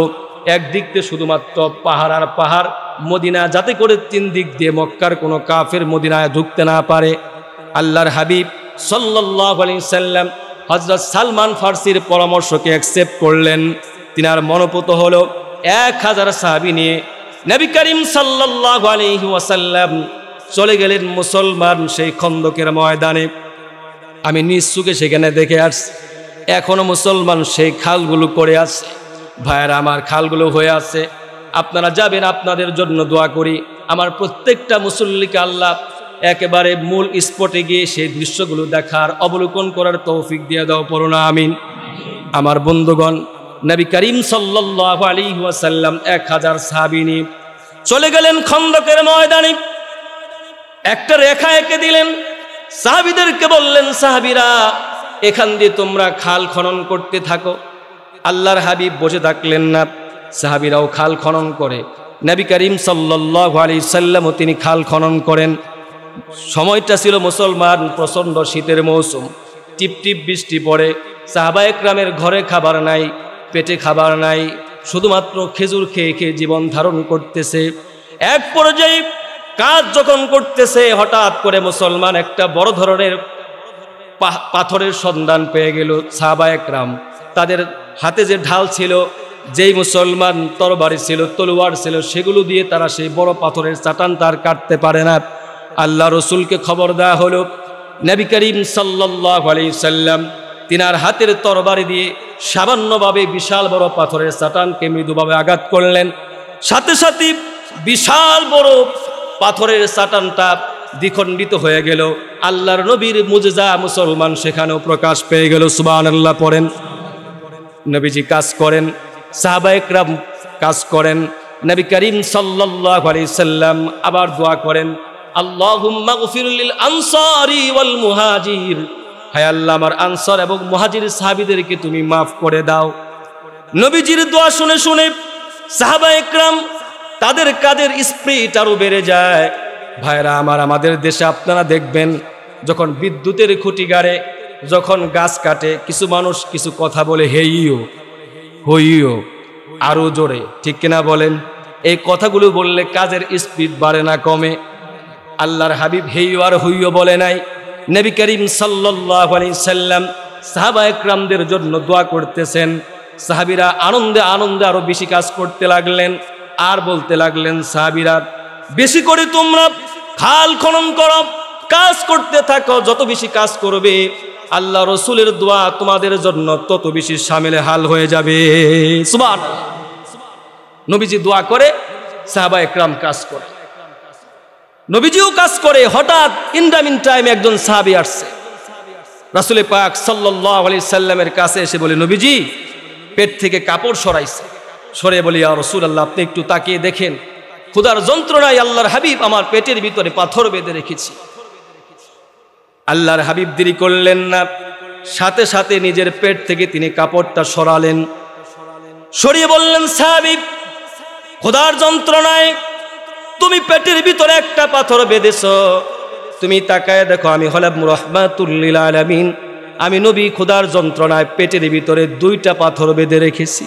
একদিক দিয়ে শুধুমাত্র পাহাড় আর পাহাড় মদিনা যাতে করে তিন দিক দিয়ে মক্কার কোনো কাফের মদিনায় ঢুকতে না পারে আল্লাহর হাবিব সাল্লাহ আলী সাল্লাম হজরত সালমান ফার্সির পরামর্শকে অ্যাকসেপ্ট করলেন তিনি আর মনোপুত হল এক হাজার সাহাবি নিয়ে নবী করিম সাল্লাহ আলহি ওয়াসাল্লাম চলে গেলেন মুসলমান সেই খন্দকের ময়দানে আমি নিজ চোখে সেখানে দেখে আসছি এখনও মুসলমান সেই খালগুলো করে আছে ভাইয়েরা আমার খালগুলো হয়ে আছে আপনারা যাবেন আপনাদের জন্য দোয়া করি আমার প্রত্যেকটা মুসল্লিকে আল্লাহ একেবারে মূল স্পটে গিয়ে সেই দৃশ্যগুলো দেখার অবলোকন করার তৌফিক দিয়ে দাও পড়োনা আমিন আমার বন্ধুগণ নবী করিম সাল্লাহ আলী ওয়াসাল্লাম এক হাজার সাহাবিনী চলে গেলেন খন্দকের ময়দানে একটা রেখা এঁকে দিলেন সাহাবিদেরকে বললেন সাহাবিরা এখান দিয়ে তোমরা খাল খনন করতে থাকো আল্লাহর হাবিব বসে থাকলেন না সাহাবিরাও খাল খনন করে নবী করিম সাল্লাহ আলি সাল্লামও তিনি খাল খনন করেন সময়টা ছিল মুসলমান প্রচণ্ড শীতের মৌসুম টিপটিপ বৃষ্টি পড়ে সাহাবা একরামের ঘরে খাবার নাই পেটে খাবার নাই শুধুমাত্র খেজুর খেয়ে খেয়ে জীবন ধারণ করতেছে এক পর্যায়ে কাজ যখন করতেছে হঠাৎ করে মুসলমান একটা বড় ধরনের পাথরের সন্ধান পেয়ে গেল সাহাবা একরাম তাদের হাতে যে ঢাল ছিল যেই মুসলমান তরবারি ছিল তলোয়ার ছিল সেগুলো দিয়ে তারা সেই বড় পাথরের চাটান তার কাটতে পারে না আল্লাহ রসুলকে খবর দেওয়া হলো নবী করিম সাল্লাহ আলি সাল্লাম তিনার হাতের তরবারি দিয়ে সামান্যভাবে বিশাল বড় পাথরের চাটানকে মৃদুভাবে আঘাত করলেন সাথে সাথে বিশাল বড় পাথরের চাটানটা দ্বিখণ্ডিত হয়ে গেল আল্লাহর নবীর মুজজা মুসলমান সেখানেও প্রকাশ পেয়ে গেল সুবান আল্লাহ পড়েন নবীজি কাজ করেন সাহাবা একরাম কাজ করেন নবী করিম সাল্লাল্লাহু আলাইহি সাল্লাম আবার দোয়া করেন আল্লাহুম্মা গফির লিল আনসারি ওয়াল মুহাজির হায় আল্লাহ আমার আনসার এবং মহাজির সাহাবীদেরকে তুমি মাফ করে দাও নবীজির দোয়া শুনে শুনে সাহাবা একরাম তাদের কাজের স্প্রিট আরও বেড়ে যায় ভাইরা আমার আমাদের দেশে আপনারা দেখবেন যখন বিদ্যুতের খুঁটি গাড়ে যখন গাছ কাটে কিছু মানুষ কিছু কথা বলে হেইও হইও আরও জোরে ঠিক কিনা বলেন এই কথাগুলো বললে কাজের স্পিড বাড়ে না কমে আল্লাহর হাবিব হেইও আর হইও বলে নাই নবী করিম সাল্লাহ আলী সাল্লাম সাহাবা একরামদের জন্য দোয়া করতেছেন সাহাবিরা আনন্দে আনন্দে আরও বেশি কাজ করতে লাগলেন আর বলতে লাগলেন সাহাবিরা বেশি করে তোমরা খাল খনন করো কাজ করতে থাকো যত বেশি কাজ করবে আল্লাহ রসুলের দোয়া তোমাদের জন্য তত বেশি সামিলে হাল হয়ে যাবে নবীজি দোয়া করে সাহাবা একরাম কাজ করে নবীজিও কাজ করে হঠাৎ ইন্ডামিন টাইম একজন সাহাবি আসছে রাসুল পাক সাল্লি সাল্লামের কাছে এসে বলে নবীজি পেট থেকে কাপড় সরাইছে সরে বলি আর রসুল আল্লাহ আপনি একটু তাকিয়ে দেখেন খুদার যন্ত্রণায় আল্লাহর হাবিব আমার পেটের ভিতরে পাথর বেঁধে রেখেছি আল্লাহর হাবিব দেরি করলেন না সাথে সাথে নিজের পেট থেকে তিনি কাপড়টা সরালেন সরিয়ে বললেন সাহাবিব খোদার যন্ত্রণায় তুমি পেটের ভিতরে একটা পাথর বেঁধেছ তুমি তাকায় দেখো আমি হলাম রহমাতুল্লিলামিন আমি নবী খোদার যন্ত্রণায় পেটের ভিতরে দুইটা পাথর বেঁধে রেখেছি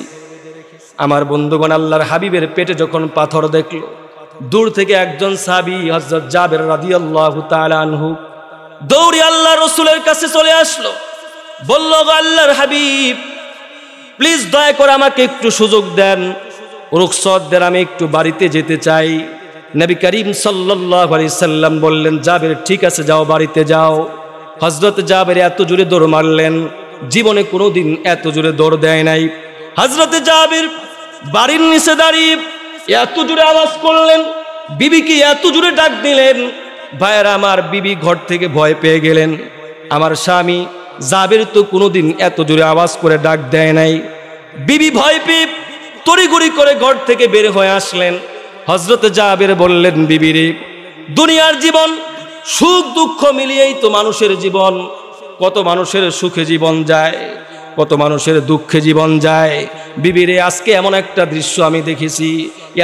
আমার বন্ধুগণ আল্লাহর হাবিবের পেটে যখন পাথর দেখল দূর থেকে একজন সাবি হজরত জাবের রাদিয়াল্লাহু তাআলা দৌড়ে আল্লাহ রসুলের কাছে চলে আসলো বলল আল্লাহর হাবিব প্লিজ দয়া করে আমাকে একটু সুযোগ দেন রুকসদের আমি একটু বাড়িতে যেতে চাই নবী করিম সাল্লাহ সাল্লাম বললেন জাবের ঠিক আছে যাও বাড়িতে যাও হজরত জাবের এত জোরে দৌড় মারলেন জীবনে কোনো দিন এত জোরে দৌড় দেয় নাই হজরতে জাবের বাড়ির নিচে দাঁড়িয়ে এত জোরে আওয়াজ করলেন বিবিকে এত জোরে ডাক দিলেন ভাইয়েরা আমার বিবি ঘর থেকে ভয় পেয়ে গেলেন আমার স্বামী জাবের তো কোনোদিন এত জোরে আওয়াজ করে ডাক দেয় নাই বিবি ভয় পেয়ে তড়িগুড়ি করে ঘর থেকে বের হয়ে আসলেন হজরত জাবের বললেন বিবিরে দুনিয়ার জীবন সুখ দুঃখ মিলিয়েই তো মানুষের জীবন কত মানুষের সুখে জীবন যায় কত মানুষের দুঃখে জীবন যায় বিবিরে আজকে এমন একটা দৃশ্য আমি দেখেছি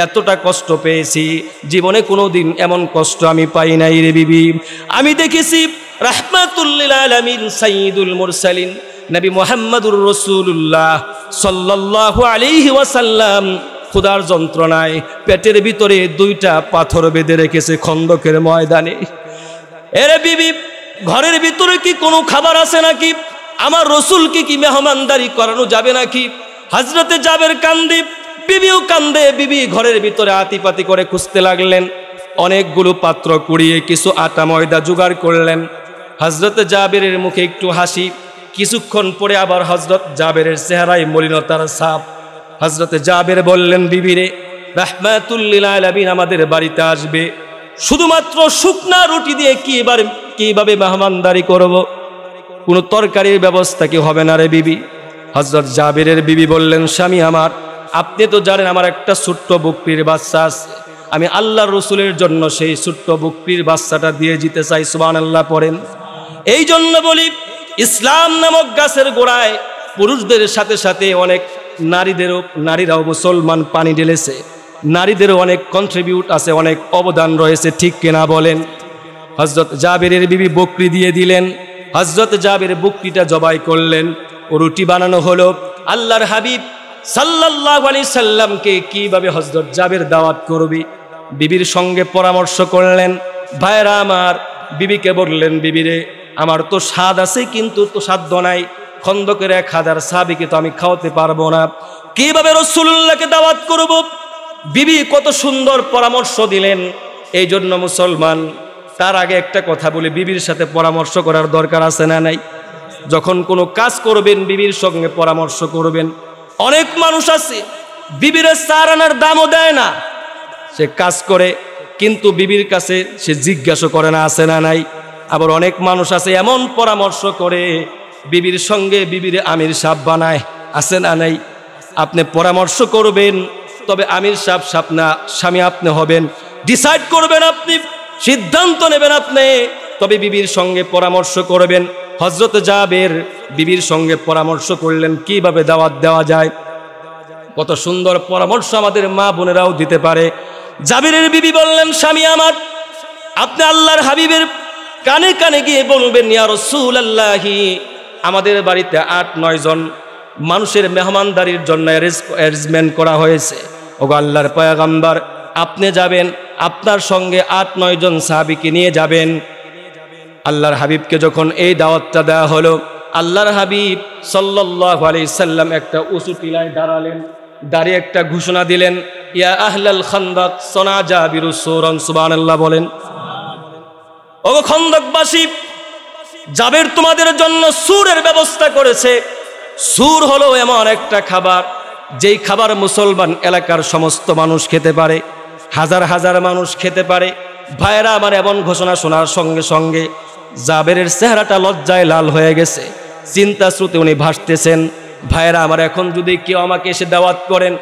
এতটা কষ্ট পেয়েছি জীবনে কোনো দিন এমন কষ্ট আমি পাই নাই রে বিবি আমি দেখেছি রাহমাতুল্লিন আলমিন সাইদুল মুরসালিন নবী মোহাম্মদুর রসুল্লাহ সাল্লাহ আলিহি ওয়াসাল্লাম ক্ষুদার যন্ত্রণায় পেটের ভিতরে দুইটা পাথর বেঁধে রেখেছে খন্দকের ময়দানে এরে বিবি ঘরের ভিতরে কি কোনো খাবার আছে নাকি আমার রসুলকে কি মেহমানদারি করানো যাবে নাকি হাজরতে যাবের কান্দিপ বিবিও কান্দে বিবি ঘরের ভিতরে আতিপাতি করে খুঁজতে লাগলেন অনেকগুলো পাত্র কুড়িয়ে কিছু আটা ময়দা জোগাড় করলেন হজরত জাবেরের মুখে একটু হাসি কিছুক্ষণ পরে আবার হজরত জাবেরের চেহারায় মলিনতার সাপ হজরত জাবের বললেন বিবিরে রাহমাতুল্লিল আমাদের বাড়িতে আসবে শুধুমাত্র শুকনা রুটি দিয়ে কি এবার কীভাবে মেহমানদারি করব। কোনো তরকারির ব্যবস্থা কি হবে না রে বিবি হজরত জাবেরের বিবি বললেন স্বামী আমার আপনি তো জানেন আমার একটা ছোট্ট বুকরির বাচ্চা আছে আমি আল্লাহ রসুলের জন্য সেই ছোট্ট বুকরির বাচ্চাটা দিয়ে যেতে চাই সুবান আল্লাহ পড়েন এই জন্য বলি ইসলাম নামক গাছের গোড়ায় পুরুষদের সাথে সাথে অনেক নারীদেরও নারীরাও মুসলমান পানি ঢেলেছে নারীদেরও অনেক কন্ট্রিবিউট আছে অনেক অবদান রয়েছে ঠিক কেনা বলেন হজরত জাবেরের বিবি বকরি দিয়ে দিলেন হজরত জাবের বকরিটা জবাই করলেন রুটি বানানো হলো আল্লাহর হাবিব সাল্লাহ আলী সাল্লামকে কিভাবে হজরত জাবের দাওয়াত করবি বিবির সঙ্গে পরামর্শ করলেন ভাইরা আমার বিবিকে বললেন বিবিরে আমার তো স্বাদ আছে কিন্তু তো সাধ্য নাই খন্দকের এক হাজার সাবিকে তো আমি খাওয়াতে পারবো না কিভাবে রসুল্লাহকে দাওয়াত করব বিবি কত সুন্দর পরামর্শ দিলেন এই জন্য মুসলমান তার আগে একটা কথা বলি বিবির সাথে পরামর্শ করার দরকার আছে না নাই যখন কোনো কাজ করবেন বিবির সঙ্গে পরামর্শ করবেন অনেক মানুষ আছে বিবির সার আনার দামও দেয় না সে কাজ করে কিন্তু বিবির কাছে সে জিজ্ঞাসা করে না আছে না নাই আবার অনেক মানুষ আছে এমন পরামর্শ করে বিবির সঙ্গে বিবির আমির সাপ বানায় আছে না নাই আপনি পরামর্শ করবেন তবে আমির সাপ সাপ না স্বামী আপনি হবেন ডিসাইড করবেন আপনি সিদ্ধান্ত নেবেন আপনি তবে বিবির সঙ্গে পরামর্শ করবেন হজরত জাবের বিবির সঙ্গে পরামর্শ করলেন কিভাবে দাওয়াত দেওয়া যায় কত সুন্দর পরামর্শ আমাদের মা বোনেরাও দিতে পারে জাবিরের বিবি বললেন স্বামী আমার আপনি আল্লাহর হাবিবের কানে কানে গিয়ে বলবেন ইয়া রসুল আল্লাহি আমাদের বাড়িতে আট নয় জন মানুষের মেহমানদারির জন্য অ্যারেঞ্জমেন্ট করা হয়েছে ও আল্লাহর পয়াগাম্বার আপনি যাবেন আপনার সঙ্গে আট নয় জন সাহাবিকে নিয়ে যাবেন আল্লাহর হাবিবকে যখন এই দাওয়াতটা দেওয়া হলো আল্লাহর হাবিব সাল্লাহ আলি সাল্লাম একটা উঁচু টিলায় দাঁড়ালেন দাঁড়িয়ে একটা ঘোষণা দিলেন ইয়া আহলাল খন্দক সোনা জাবিরু সৌরন সুবান আল্লাহ বলেন ও খন্দকবাসী জাবের তোমাদের জন্য সুরের ব্যবস্থা করেছে সুর হলো এমন একটা খাবার যেই খাবার মুসলমান এলাকার সমস্ত মানুষ খেতে পারে হাজার হাজার মানুষ খেতে পারে ভাইরা আমার এমন ঘোষণা শোনার সঙ্গে সঙ্গে জাবেরের চেহারাটা লজ্জায় লাল হয়ে গেছে চিন্তা শ্রুতে উনি ভাসতেছেন ভাইয়েরা আমার এখন যদি কেউ আমাকে এসে দাওয়াত করেন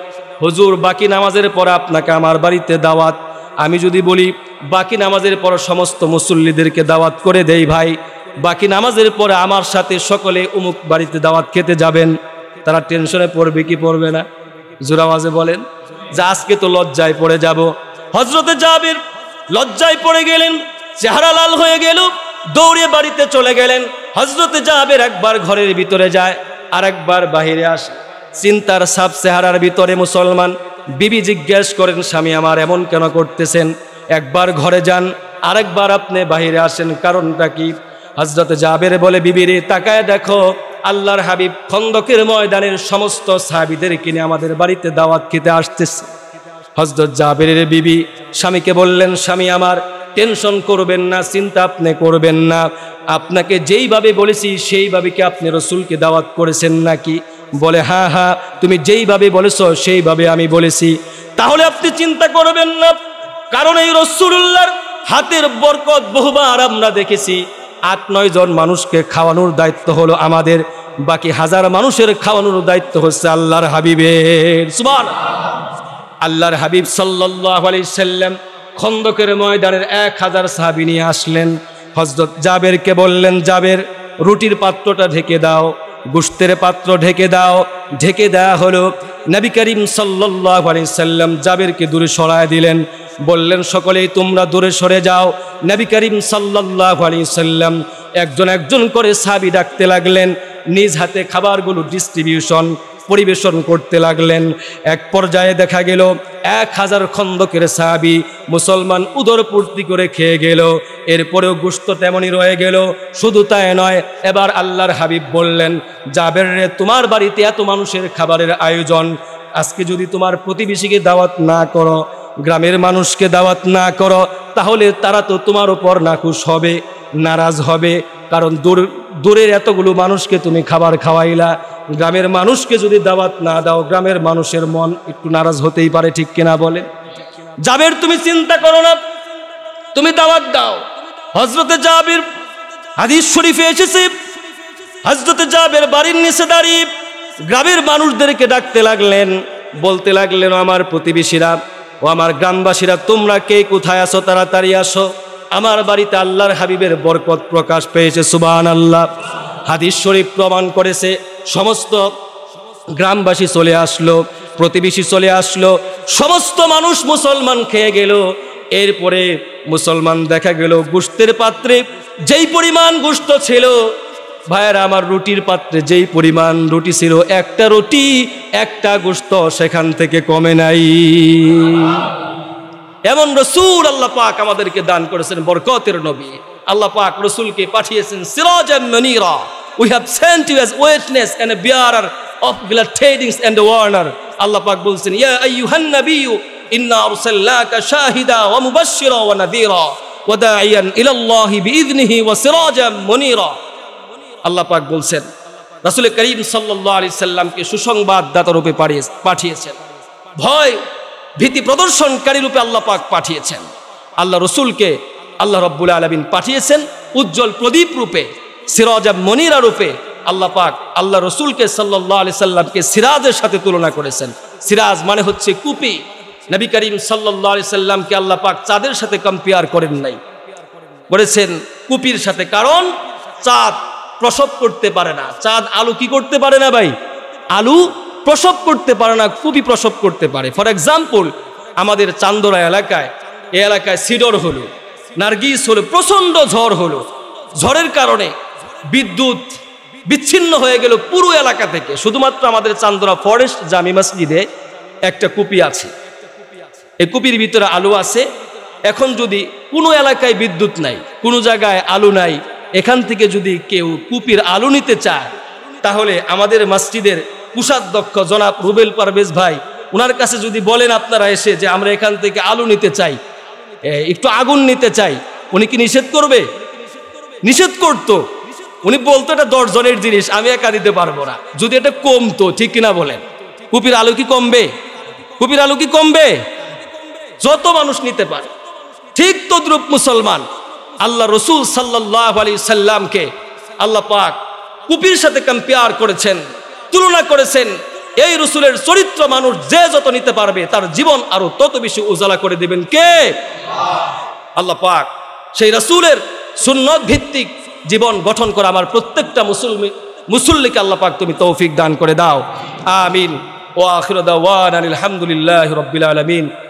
হুজুর বাকি নামাজের পর আপনাকে আমার বাড়িতে দাওয়াত আমি যদি বলি বাকি নামাজের পর সমস্ত মুসল্লিদেরকে দাওয়াত করে দেই ভাই বাকি নামাজের পরে আমার সাথে সকলে উমুক বাড়িতে দাওয়াত খেতে যাবেন তারা টেনশনে পড়বে কি পড়বে না জোরামাজে বলেন যে আজকে তো লজ্জায় পড়ে যাব হজরতে যাবের লজ্জায় পড়ে গেলেন চেহারা লাল হয়ে গেল দৌড়ে বাড়িতে চলে গেলেন হজরত জাহাবের একবার ঘরের ভিতরে যায় আর একবার বাহিরে আসে চিন্তার সাপ চেহারার ভিতরে মুসলমান বিবি জিজ্ঞেস করেন স্বামী আমার এমন কেন করতেছেন একবার ঘরে যান আরেকবার আপনি বাহিরে আসেন কারণটা কি হজরত জাবের বলে বিবিরে তাকায় দেখো আল্লাহর হাবিব খন্দকের ময়দানের সমস্ত সাহাবিদের কিনে আমাদের বাড়িতে দাওয়াত খেতে আসতেছে হজরত জাবের বিবি স্বামীকে বললেন স্বামী আমার টেনশন করবেন না চিন্তা আপনি করবেন না আপনাকে যেইভাবে বলেছি সেইভাবে কি আপনি রসুলকে দাওয়াত করেছেন নাকি বলে হ্যাঁ হ্যাঁ তুমি যেইভাবে বলেছ সেইভাবে আমি বলেছি তাহলে আপনি চিন্তা করবেন না কারণ এই রসুল্লাহর হাতের বরকত বহুবার আমরা দেখেছি আট নয় জন মানুষকে খাওয়ানোর দায়িত্ব হলো আমাদের বাকি হাজার মানুষের খাওয়ানোর দায়িত্ব হচ্ছে আল্লাহর হাবিবের সুবান আল্লাহর হাবিব সাল্লাহ আলি সাল্লাম খন্দকের ময়দানের এক হাজার সাহাবি নিয়ে আসলেন হজরত জাবেরকে বললেন জাবের রুটির পাত্রটা ঢেকে দাও গুস্তের পাত্র ঢেকে দাও ঢেকে দেওয়া হলো নবী করিম সাল্লাহ আলি সাল্লাম জাবেরকে দূরে সরায় দিলেন বললেন সকলেই তোমরা দূরে সরে যাও নবী করিম সাল্লাহ আলি সাল্লাম একজন একজন করে সাবি ডাকতে লাগলেন নিজ হাতে খাবারগুলো ডিস্ট্রিবিউশন পরিবেশন করতে লাগলেন এক পর্যায়ে দেখা গেল এক হাজার খন্দকের সাহাবি মুসলমান উদরপূর্তি করে খেয়ে গেল এরপরেও গুস্ত তেমনই রয়ে গেল শুধু তাই নয় এবার আল্লাহর হাবিব বললেন যাবের রে তোমার বাড়িতে এত মানুষের খাবারের আয়োজন আজকে যদি তোমার প্রতিবেশীকে দাওয়াত না করো গ্রামের মানুষকে দাওয়াত না করো তাহলে তারা তো তোমার ওপর নাকুশ হবে নারাজ হবে কারণ দূর দূরের এতগুলো মানুষকে তুমি খাবার খাওয়াইলা গ্রামের মানুষকে যদি দাওয়াত না দাও গ্রামের মানুষের মন একটু নারাজ হতেই পারে ঠিক কিনা বলে যাবের তুমি চিন্তা করো না তুমি দাওয়াত দাও হজরতে জাবির হাদিস শরীফে এসেছে হজরতে জাবের বাড়ির নিচে দাঁড়িয়ে গ্রামের মানুষদেরকে ডাকতে লাগলেন বলতে লাগলেন আমার প্রতিবেশীরা ও আমার গ্রামবাসীরা তোমরা কে কোথায় আসো তাড়াতাড়ি আসো আমার বাড়িতে আল্লাহর হাবিবের বরকত প্রকাশ পেয়েছে সুবান আল্লাহ হাদিস শরীফ প্রমাণ করেছে সমস্ত গ্রামবাসী চলে আসলো প্রতিবেশী চলে আসলো সমস্ত মানুষ মুসলমান খেয়ে গেল এরপরে মুসলমান দেখা গেল গুস্তের পাত্রে যেই পরিমাণ গুস্ত ছিল ভাইয়েরা আমার রুটির পাত্রে যেই পরিমাণ রুটি ছিল একটা রুটি একটা গুস্ত সেখান থেকে কমে নাই এমন রসুল আল্লাহ পাক আমাদেরকে দান করেছেন বরকতের নবী আল্লাহ পাক রসুলকে পাঠিয়েছেন সিরাজ মনিরা we have sent you as witness and bearer of glad tidings and warner Allah পাক বলছেন ইয়া আইয়ুহান নাবিয়্যু ইন্না আরসালনাকা শাহিদা ওয়া মুবাশশিরা ওয়া নাযীরা ওয়া দাঈয়ান ইলা আল্লাহি বিইذنিহি ওয়া সিরাজাম মুনীরা আল্লাহ পাক বলছেন রাসূল করিম সাল্লাল্লাহু আলাইহি সাল্লামকে দাতা রূপে পাঠিয়েছেন ভয় ভীতি প্রদর্শনকারী রূপে আল্লাহ পাক পাঠিয়েছেন আল্লাহ রসুলকে আল্লাহ রব্বুল আলমিন পাঠিয়েছেন উজ্জ্বল প্রদীপ রূপে সিরাজা মনিরা রূপে আল্লাহ পাক আল্লাহ রসুলকে সাল্লাহ আলি সাল্লামকে সিরাজের সাথে তুলনা করেছেন সিরাজ মানে হচ্ছে কুপি নবী করিম সাল্লাহ আলি সাল্লামকে আল্লাহ পাক চাঁদের সাথে কম্পেয়ার করেন নাই করেছেন কুপির সাথে কারণ চাঁদ প্রসব করতে পারে না চাঁদ আলু কি করতে পারে না ভাই আলু প্রসব করতে পারে না খুবই প্রসব করতে পারে ফর এক্সাম্পল আমাদের চান্দরা এলাকায় এ এলাকায় সিডর হলো নার্গিস হলো প্রচণ্ড ঝড় হলো ঝড়ের কারণে বিদ্যুৎ বিচ্ছিন্ন হয়ে গেল পুরো এলাকা থেকে শুধুমাত্র আমাদের চান্দরা ফরেস্ট জামি মসজিদে একটা কুপি আছে এই কুপির ভিতরে আলু আছে এখন যদি কোনো এলাকায় বিদ্যুৎ নাই কোনো জায়গায় আলু নাই এখান থেকে যদি কেউ কুপির আলু নিতে চায় তাহলে আমাদের মসজিদের কুষাধ্যক্ষ জনাব রুবেল পারভেজ ভাই ওনার কাছে যদি বলেন আপনারা এসে যে আমরা এখান থেকে আলু নিতে চাই একটু আগুন নিতে চাই উনি কি নিষেধ করবে নিষেধ করত উনি বলতো এটা দশজনের জিনিস আমি একা দিতে পারবো না যদি এটা কমতো ঠিক কিনা বলেন কুপির আলু কি কমবে কুপির আলু কি কমবে যত মানুষ নিতে পারে ঠিক তদ্রুপ মুসলমান আল্লাহ রসুল সাল্লাহ আলি সাল্লামকে আল্লাহ পাক কুপির সাথে কম্পেয়ার করেছেন তুলনা করেছেন এই রসুলের চরিত্র মানুষ যে যত নিতে পারবে তার জীবন আরো তত বেশি উজালা করে দেবেন কে আল্লাহ পাক সেই রসুলের সুন্নত ভিত্তিক জীবন গঠন করা আমার প্রত্যেকটা মুসলমি মুসল্লিকে আল্লাহ পাক তুমি তৌফিক দান করে দাও আমিন ও আখির আলহামদুলিল্লাহ রবিল আলমিন